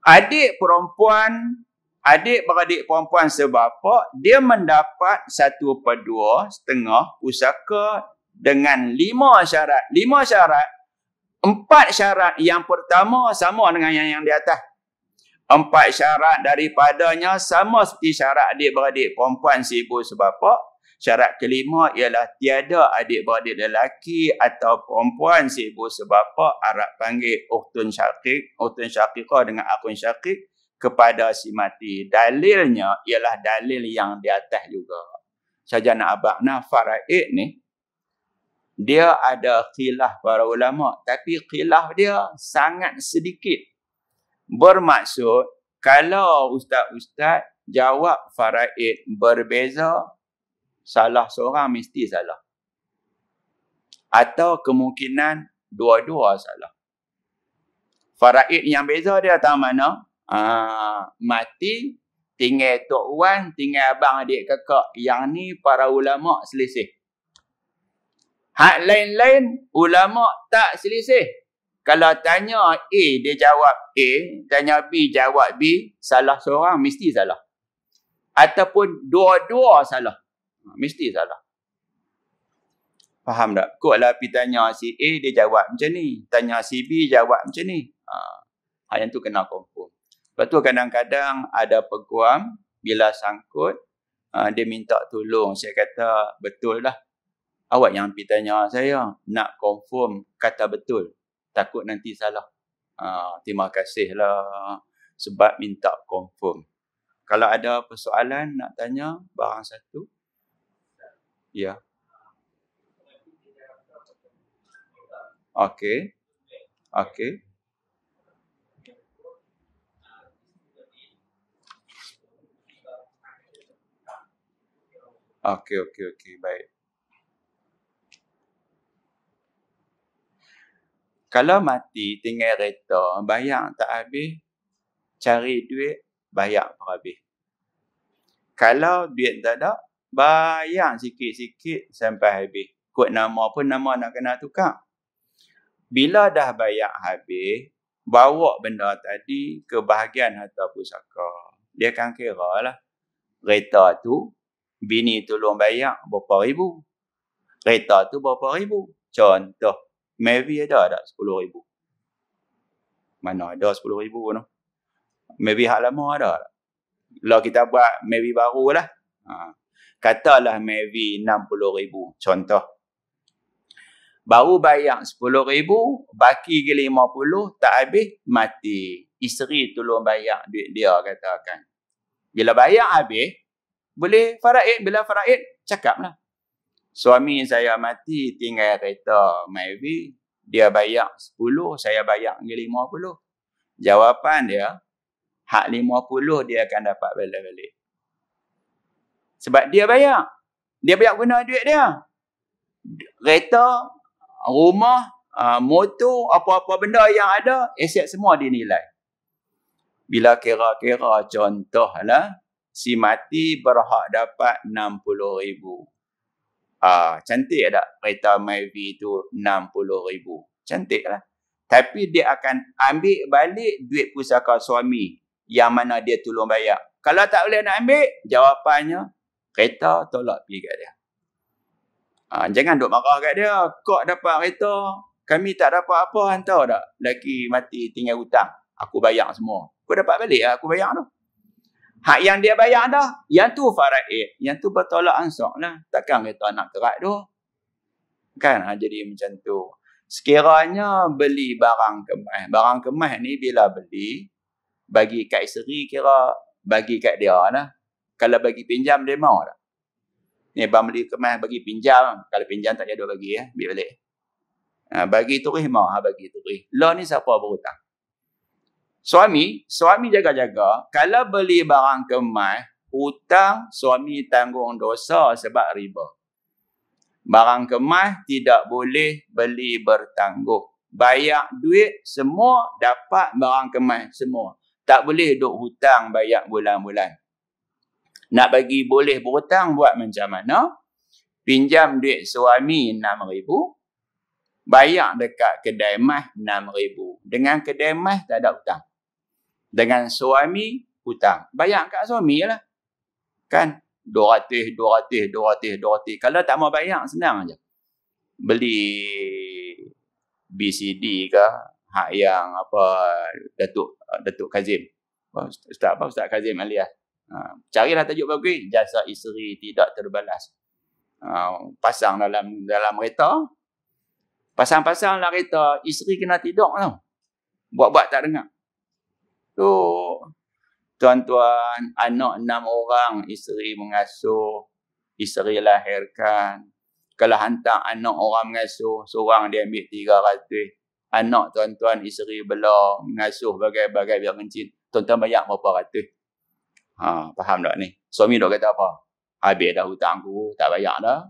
adik perempuan adik-beradik perempuan sebapa dia mendapat satu per dua setengah pusaka dengan lima syarat. Lima syarat. Empat syarat yang pertama sama dengan yang, yang di atas. Empat syarat daripadanya sama seperti syarat adik-beradik perempuan si ibu sebapa. Syarat kelima ialah tiada adik-beradik lelaki atau perempuan si ibu sebapa Arab panggil Uhtun Syakik, Uhtun Syakikah dengan Akun Syakik kepada si mati. Dalilnya ialah dalil yang di atas juga. Saja nak abang. Nah, faraid ni, dia ada khilaf para ulama. Tapi khilaf dia sangat sedikit. Bermaksud, kalau ustaz-ustaz jawab faraid berbeza, salah seorang mesti salah. Atau kemungkinan dua-dua salah. Faraid yang beza dia tahu mana? uh, mati tinggal tok wan tinggal abang adik kakak yang ni para ulama selisih hak lain-lain ulama tak selisih kalau tanya A dia jawab A tanya B jawab B salah seorang mesti salah ataupun dua-dua salah ha, mesti salah faham tak kuatlah pergi tanya si A dia jawab macam ni tanya si B jawab macam ni ha, yang tu kena confirm sebab tu kadang-kadang ada peguam bila sangkut uh, dia minta tolong. Saya kata betul lah. Awak yang pergi tanya saya nak confirm kata betul. Takut nanti salah. Uh, terima kasih lah sebab minta confirm. Kalau ada persoalan nak tanya barang satu. Ya. Yeah. Okay. Okay. Okey, okey, okey. Baik. Kalau mati tinggal reta bayar tak habis, cari duit, bayar tak habis. Kalau duit tak ada, bayar sikit-sikit sampai habis. Kod nama pun nama nak kena tukar. Bila dah bayar habis, bawa benda tadi ke bahagian harta pusaka. Dia akan kira lah. reta tu bini tolong bayar berapa ribu. Kereta tu berapa ribu. Contoh, maybe ada tak sepuluh ribu. Mana ada sepuluh ribu tu. No? Maybe hak lama ada Kalau kita buat maybe baru lah. Ha. Katalah maybe enam puluh ribu. Contoh. Baru bayar sepuluh ribu, baki ke lima puluh, tak habis, mati. Isteri tolong bayar duit dia katakan. Bila bayar habis, boleh faraid bila faraid cakaplah suami saya mati tinggal kereta maybe dia bayar 10 saya bayar ke 50 jawapan dia hak 50 dia akan dapat balik-balik sebab dia bayar dia bayar guna duit dia kereta rumah motor apa-apa benda yang ada aset semua dinilai bila kira-kira contohlah si mati berhak dapat RM60,000. Ah, cantik tak kereta Myvi tu rm ribu, Cantik lah. Tapi dia akan ambil balik duit pusaka suami yang mana dia tolong bayar. Kalau tak boleh nak ambil, jawapannya kereta tolak pergi kat dia. Ah, jangan duk marah kat dia. Kok dapat kereta? Kami tak dapat apa hantar tak? Lagi mati tinggal hutang. Aku bayar semua. Aku dapat balik lah aku bayar tu. Hak yang dia bayar ada, Yang tu faraid. Yang tu bertolak ansok lah. Takkan kita nak kerat tu. Kan? Ha, jadi macam tu. Sekiranya beli barang kemah. Barang kemah ni bila beli. Bagi kat isteri kira. Bagi kat dia lah. Kalau bagi pinjam dia mau tak? Ni abang beli kemah bagi pinjam. Kalau pinjam tak jadu bagi ya. Ambil balik. Ha, bagi turis mau. Ha, bagi turis. Law ni siapa berhutang? Suami, suami jaga-jaga, kalau beli barang kemas, hutang suami tanggung dosa sebab riba. Barang kemas tidak boleh beli bertangguh. Bayar duit semua dapat barang kemas semua. Tak boleh duk hutang bayar bulan-bulan. Nak bagi boleh berhutang buat macam mana? Pinjam duit suami RM6,000. Bayar dekat kedai mas RM6,000. Dengan kedai mas tak ada hutang dengan suami hutang. bayangkan kat suami lah. Kan? 200, 200, 200, 200. Kalau tak mau bayar, senang aja Beli BCD ke, hak yang apa, Datuk eh, Datuk Kazim. Oh, Ustaz apa? Ustaz Kazim Aliyah. Ha. carilah tajuk bagi, jasa isteri tidak terbalas. Ha. pasang dalam dalam kereta. Pasang-pasang lah kereta, isteri kena tidur tau. Buat-buat tak dengar tu tuan-tuan anak enam orang isteri mengasuh isteri lahirkan kalau hantar anak orang mengasuh seorang dia ambil tiga ratus anak tuan-tuan isteri belah mengasuh bagai-bagai biar kencing tuan-tuan bayar berapa ratus ha, faham tak ni suami dok kata apa habis dah hutang ku tak bayar dah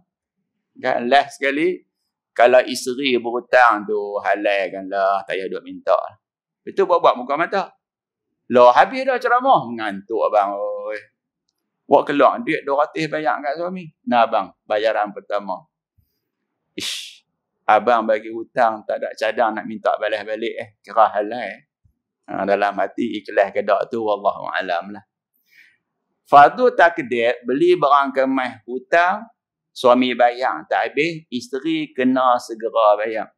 kan last sekali kalau isteri berhutang tu halaikanlah tak payah duk minta itu buat-buat muka mata lah habis dah ceramah mengantuk abang oi. Buat keluar duit 200 bayar kat suami. Nah abang, bayaran pertama. Ish. Abang bagi hutang tak ada cadang nak minta balas balik eh. Kerah hal eh. Ha, dalam hati ikhlas ke tak tu wallahu alam lah. Fadu takdir beli barang kemah hutang suami bayar. tak habis isteri kena segera bayar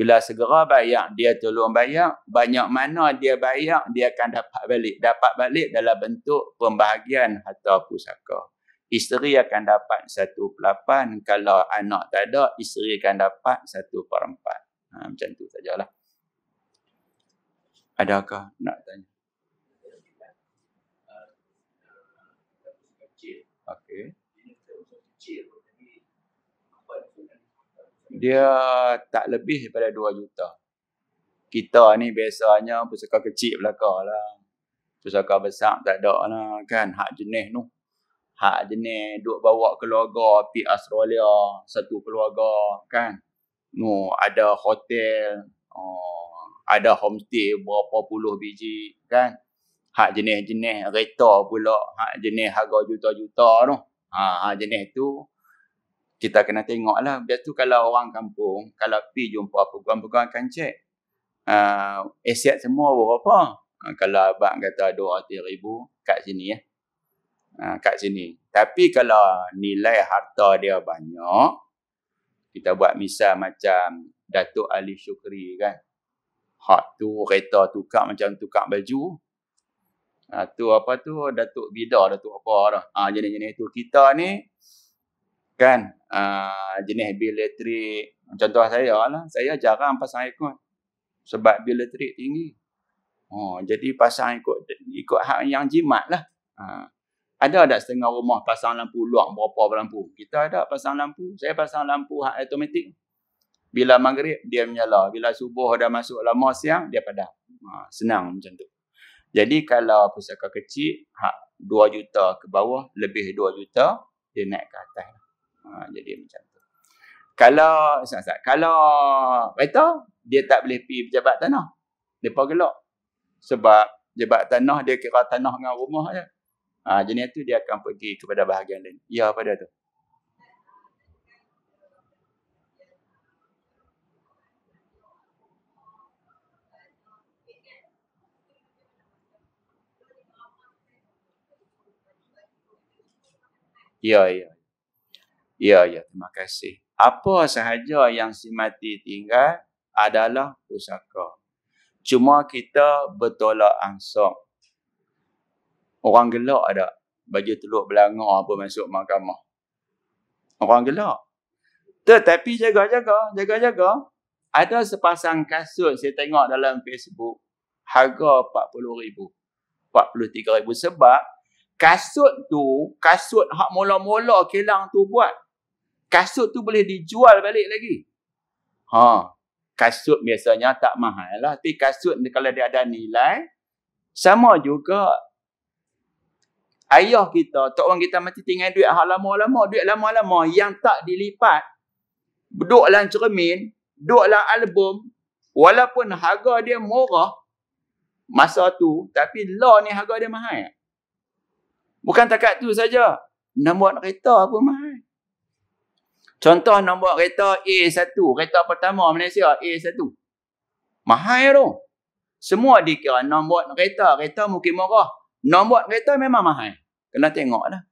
bila segera bayar, dia tolong bayar. Banyak mana dia bayar, dia akan dapat balik. Dapat balik dalam bentuk pembahagian harta pusaka. Isteri akan dapat satu pelapan. Kalau anak tak ada, isteri akan dapat satu perempat. Ha, macam tu sajalah. Adakah nak tanya? dia tak lebih daripada 2 juta. Kita ni biasanya pusaka kecil belakang lah. Pusaka besar tak ada lah kan. Hak jenis tu. Hak jenis duk bawa keluarga pergi Australia. Satu keluarga kan. Nu ada hotel. Uh, ada homestay berapa puluh biji kan. Hak jenis-jenis reta pula. Hak jenis harga juta-juta tu. Ha, hak jenis tu kita kena tengok lah. Biar tu kalau orang kampung, kalau pi jumpa bukan-bukan akan cek. Uh, aset semua berapa? Uh, ah, kalau abang kata dua atau ribu kat sini ya. Uh, kat sini. Tapi kalau nilai harta dia banyak, kita buat misal macam Datuk Ali Syukri kan. Hak tu kereta tukar macam tukar baju. Uh, tu apa tu Datuk Bida, Datuk apa lah? Ha, uh, jenis-jenis tu. Kita ni kan uh, jenis bil elektrik contoh saya lah saya jarang pasang aircon sebab bil elektrik tinggi oh jadi pasang ikut ikut hak yang jimat lah uh, ada ada setengah rumah pasang lampu luar berapa lampu kita ada pasang lampu saya pasang lampu hak automatik bila maghrib dia menyala bila subuh dah masuk lama siang dia padam ha, senang macam tu jadi kalau pusaka kecil hak 2 juta ke bawah lebih 2 juta dia naik ke atas lah. Ha, jadi macam tu. Kalau sat, sat, kalau kata dia tak boleh pergi pejabat tanah. Depa gelak. Sebab pejabat tanah dia kira tanah dengan rumah je. Ha, jenis tu dia akan pergi kepada bahagian lain. Ya pada tu. Ya, ya. Ya, ya. Terima kasih. Apa sahaja yang si mati tinggal adalah pusaka. Cuma kita bertolak ansur. Orang gelak ada baju teluk belanga apa masuk mahkamah. Orang gelak. Tetapi jaga-jaga, jaga-jaga. Ada sepasang kasut saya tengok dalam Facebook. Harga RM40,000. RM43,000 sebab kasut tu, kasut hak mula-mula kilang tu buat kasut tu boleh dijual balik lagi. Ha, kasut biasanya tak mahal lah. Tapi kasut kalau dia ada nilai, sama juga ayah kita, tok orang kita mati tinggal duit hal lama-lama, duit lama-lama yang tak dilipat. Duduk dalam cermin, duduk album, walaupun harga dia murah masa tu, tapi law ni harga dia mahal. Bukan takat tu saja. Nak buat kereta pun mahal. Contoh nak buat kereta A1. Kereta pertama Malaysia A1. Mahal tu. Semua dikira nak buat kereta. Kereta mungkin murah. Nak buat kereta memang mahal. Kena tengok lah.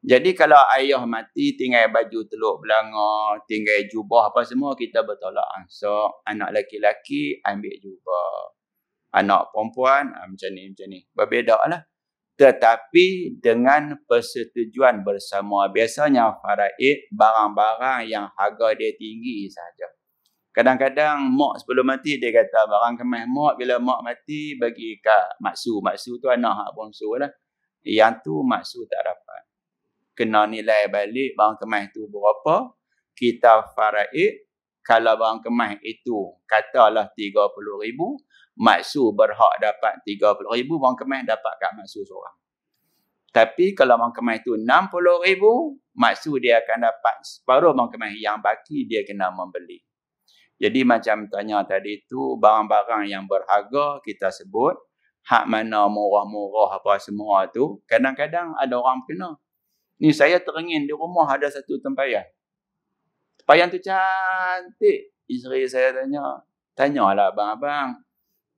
Jadi kalau ayah mati tinggal baju teluk belanga, tinggal jubah apa semua kita bertolak ansur. Anak laki-laki ambil jubah. Anak perempuan ah, macam ni macam ni. Berbeza lah tetapi dengan persetujuan bersama. Biasanya faraid barang-barang yang harga dia tinggi saja. Kadang-kadang mak sebelum mati dia kata barang kemah mak bila mak mati bagi kat maksu. Maksu tu anak hak bongsu lah. Yang tu maksu tak dapat. Kena nilai balik barang kemah tu berapa. Kita faraid kalau barang kemah itu katalah 30 ribu. Maksu berhak dapat rm ribu Wang Kemeh dapat kat Maksu seorang. Tapi kalau Wang Kemeh tu rm ribu, Maksu dia akan dapat separuh Wang Kemeh yang baki dia kena membeli. Jadi macam tanya tadi tu, barang-barang yang berharga kita sebut, hak mana murah-murah apa semua tu, kadang-kadang ada orang kena. Ni saya teringin di rumah ada satu tempayan. Tempayan tu cantik. Isteri saya tanya, tanyalah abang-abang,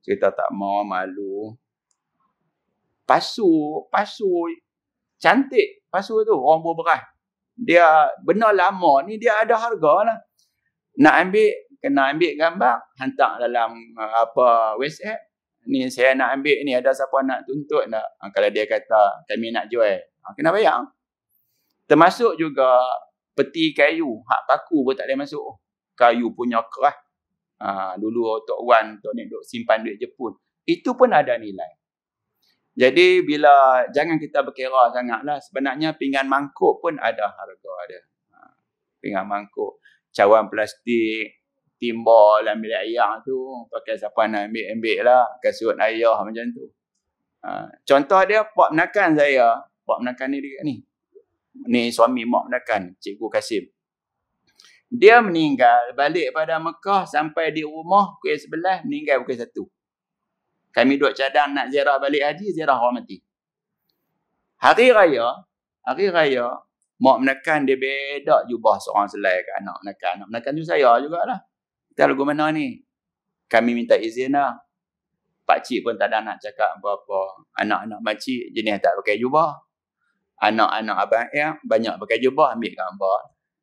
Cerita tak mau malu. Pasu, pasu cantik pasu tu orang buah beras. Dia benda lama ni dia ada hargalah. Nak ambil kena ambil gambar, hantar dalam uh, apa WhatsApp ni saya nak ambil ni ada siapa nak tuntut nak ha, kalau dia kata kami nak jual ha, kena bayar termasuk juga peti kayu hak paku pun tak boleh masuk kayu punya kerah Ha, dulu Tok Wan, Tok Nek duk simpan duit Jepun. Itu pun ada nilai. Jadi bila jangan kita berkira sangatlah sebenarnya pinggan mangkuk pun ada harga ada. Ha, pinggan mangkuk, cawan plastik, timbal ambil ayam tu, pakai siapa nak ambil-ambil lah, kasut ayah macam tu. Ha, contoh dia, Pak Menakan saya, Pak Menakan ni dekat ni. Ni suami Mak Menakan, Cikgu Kasim. Dia meninggal balik pada Mekah sampai di rumah pukul sebelah meninggal pukul satu. Kami duduk cadang nak ziarah balik haji, ziarah orang mati. Hari raya, hari raya, mak menekan dia beda jubah seorang selai ke anak menekan. Anak menekan tu saya jugalah. Kita lagu mana ni? Kami minta izin lah. Pakcik pun tak ada nak cakap apa-apa. Anak-anak makcik jenis tak pakai jubah. Anak-anak abang ayah banyak pakai jubah ambil gambar.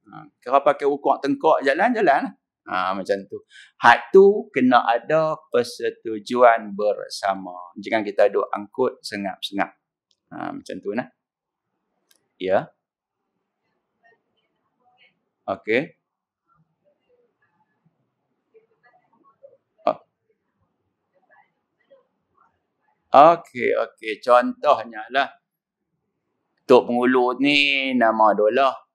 Ha, Kalau pakai ukur tengkok jalan, jalan Ha, macam tu. Hak tu kena ada persetujuan bersama. Jangan kita duk angkut sengap-sengap. Ha, macam tu nah. Ya. Okey. Oh. Okey, okey. Contohnya lah. Tok Pengulu ni nama dolah.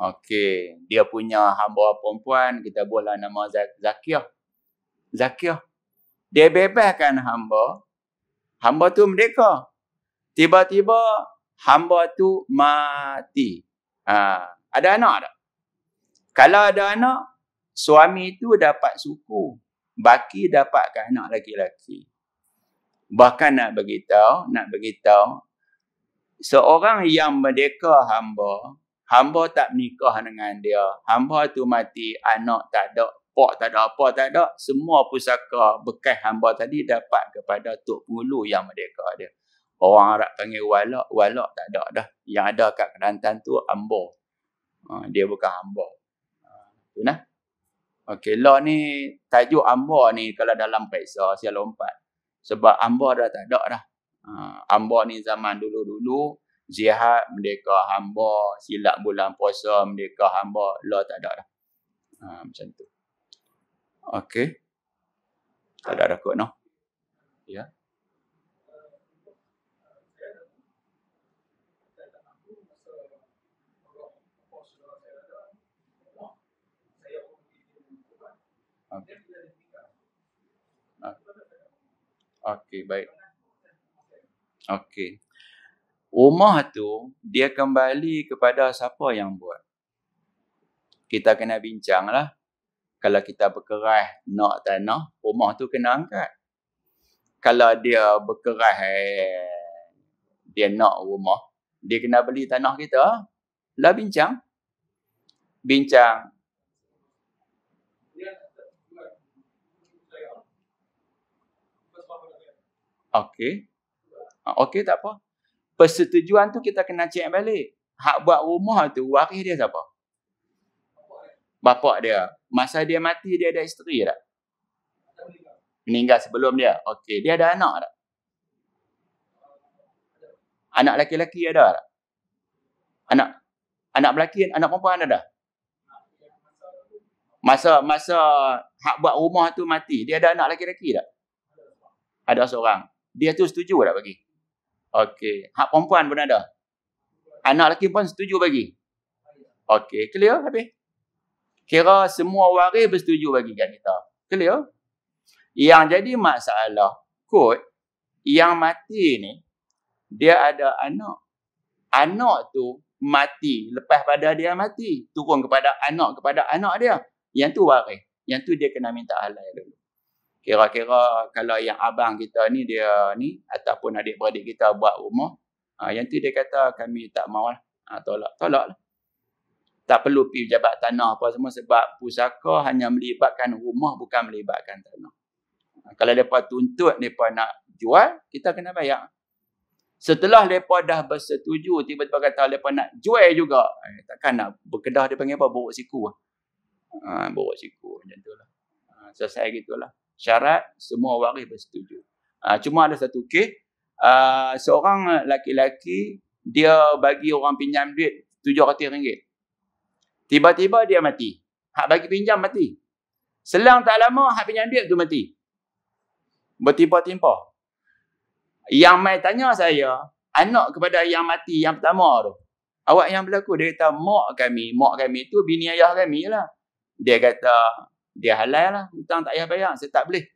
Okey, dia punya hamba perempuan kita buatlah nama Zakiah. Zakiah. Dia bebaskan hamba. Hamba tu merdeka. Tiba-tiba hamba tu mati. Ha, ada anak tak? Kalau ada anak, suami tu dapat suku. Baki dapatkan anak laki-laki. Bahkan nak beritahu, nak beritahu, seorang yang merdeka hamba, hamba tak nikah dengan dia hamba tu mati anak tak ada pak tak ada apa tak ada semua pusaka bekas hamba tadi dapat kepada tok pengulu yang merdeka dia orang Arab panggil walak walak tak ada dah yang ada kat Kelantan tu hamba ha, dia bukan hamba ha, tu nah Okey, law ni tajuk amba ni kalau dalam peksa saya lompat. Sebab amba dah tak ada dah. Uh, ha, amba ni zaman dulu-dulu jihad mereka hamba silap bulan puasa mereka hamba la tak ada dah ha, macam tu okey tak ada rakut noh ya yeah. Okey. Okey, baik. Okey rumah tu dia kembali kepada siapa yang buat. Kita kena bincang lah. Kalau kita berkerah nak tanah, rumah tu kena angkat. Kalau dia berkerah, dia nak rumah, dia kena beli tanah kita. Lah bincang. Bincang. Okey. Ah, okey tak apa persetujuan tu kita kena cek balik. Hak buat rumah tu, waris dia siapa? Bapak dia. Masa dia mati, dia ada isteri tak? Meninggal sebelum dia. Okey, dia ada anak tak? Anak lelaki-lelaki ada tak? Anak anak lelaki, anak perempuan ada? Masa masa hak buat rumah tu mati, dia ada anak lelaki-lelaki tak? Ada seorang. Dia tu setuju tak bagi? Okey. Hak perempuan pun ada. Anak lelaki pun setuju bagi. Okey, clear habis. Kira semua waris bersetuju bagi kat kita. Clear? Yang jadi masalah kod yang mati ni dia ada anak. Anak tu mati lepas pada dia mati turun kepada anak kepada anak dia. Yang tu waris. Yang tu dia kena minta halal dulu kira-kira kalau yang abang kita ni dia ni ataupun adik-beradik kita buat rumah ha, yang tu dia kata kami tak mahu lah ha, tolak tolak lah tak perlu pergi jabat tanah apa semua sebab pusaka hanya melibatkan rumah bukan melibatkan tanah ha, kalau mereka tuntut mereka nak jual kita kena bayar setelah mereka dah bersetuju tiba-tiba kata mereka nak jual juga eh, takkan nak berkedah dia panggil apa buruk siku lah. ha, buruk siku macam tu lah ha, selesai gitulah syarat semua waris bersetuju. Ha, cuma ada satu kes, uh, seorang laki-laki dia bagi orang pinjam duit tujuh rm ringgit. Tiba-tiba dia mati. Hak bagi pinjam mati. Selang tak lama hak pinjam duit tu mati. Bertimpa-timpa. Yang mai tanya saya, anak kepada yang mati yang pertama tu. Awak yang berlaku, dia kata, mak kami, mak kami tu bini ayah kami lah. Dia kata, dia halal lah. Hutang tak payah bayar. Saya tak boleh.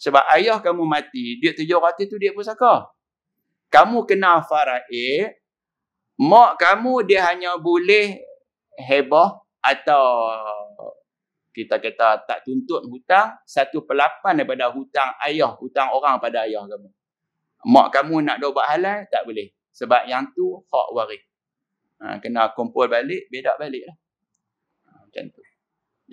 Sebab ayah kamu mati, duit tujuh ratus tu duit pusaka. Kamu kena faraid, mak kamu dia hanya boleh heboh atau kita kata tak tuntut hutang satu pelapan daripada hutang ayah, hutang orang pada ayah kamu. Mak kamu nak dua halal, tak boleh. Sebab yang tu hak waris. Ha, kena kumpul balik, bedak balik lah.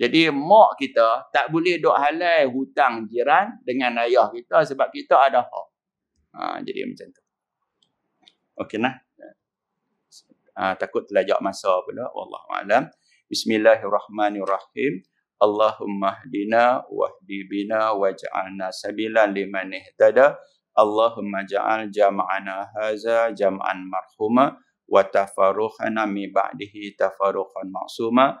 Jadi mak kita tak boleh dok halai hutang jiran dengan ayah kita sebab kita ada hak. Ha, jadi macam tu. Okey nah. Ha, takut terlajak masa pula. Wallah alam. Bismillahirrahmanirrahim. Allahumma hdina wahdi bina waj'alna sabilan liman ihtada. Allahumma ja'al jam'ana haza jamaan marhuma wa tafaruhana mi ba'dihi tafaruhan maksumah.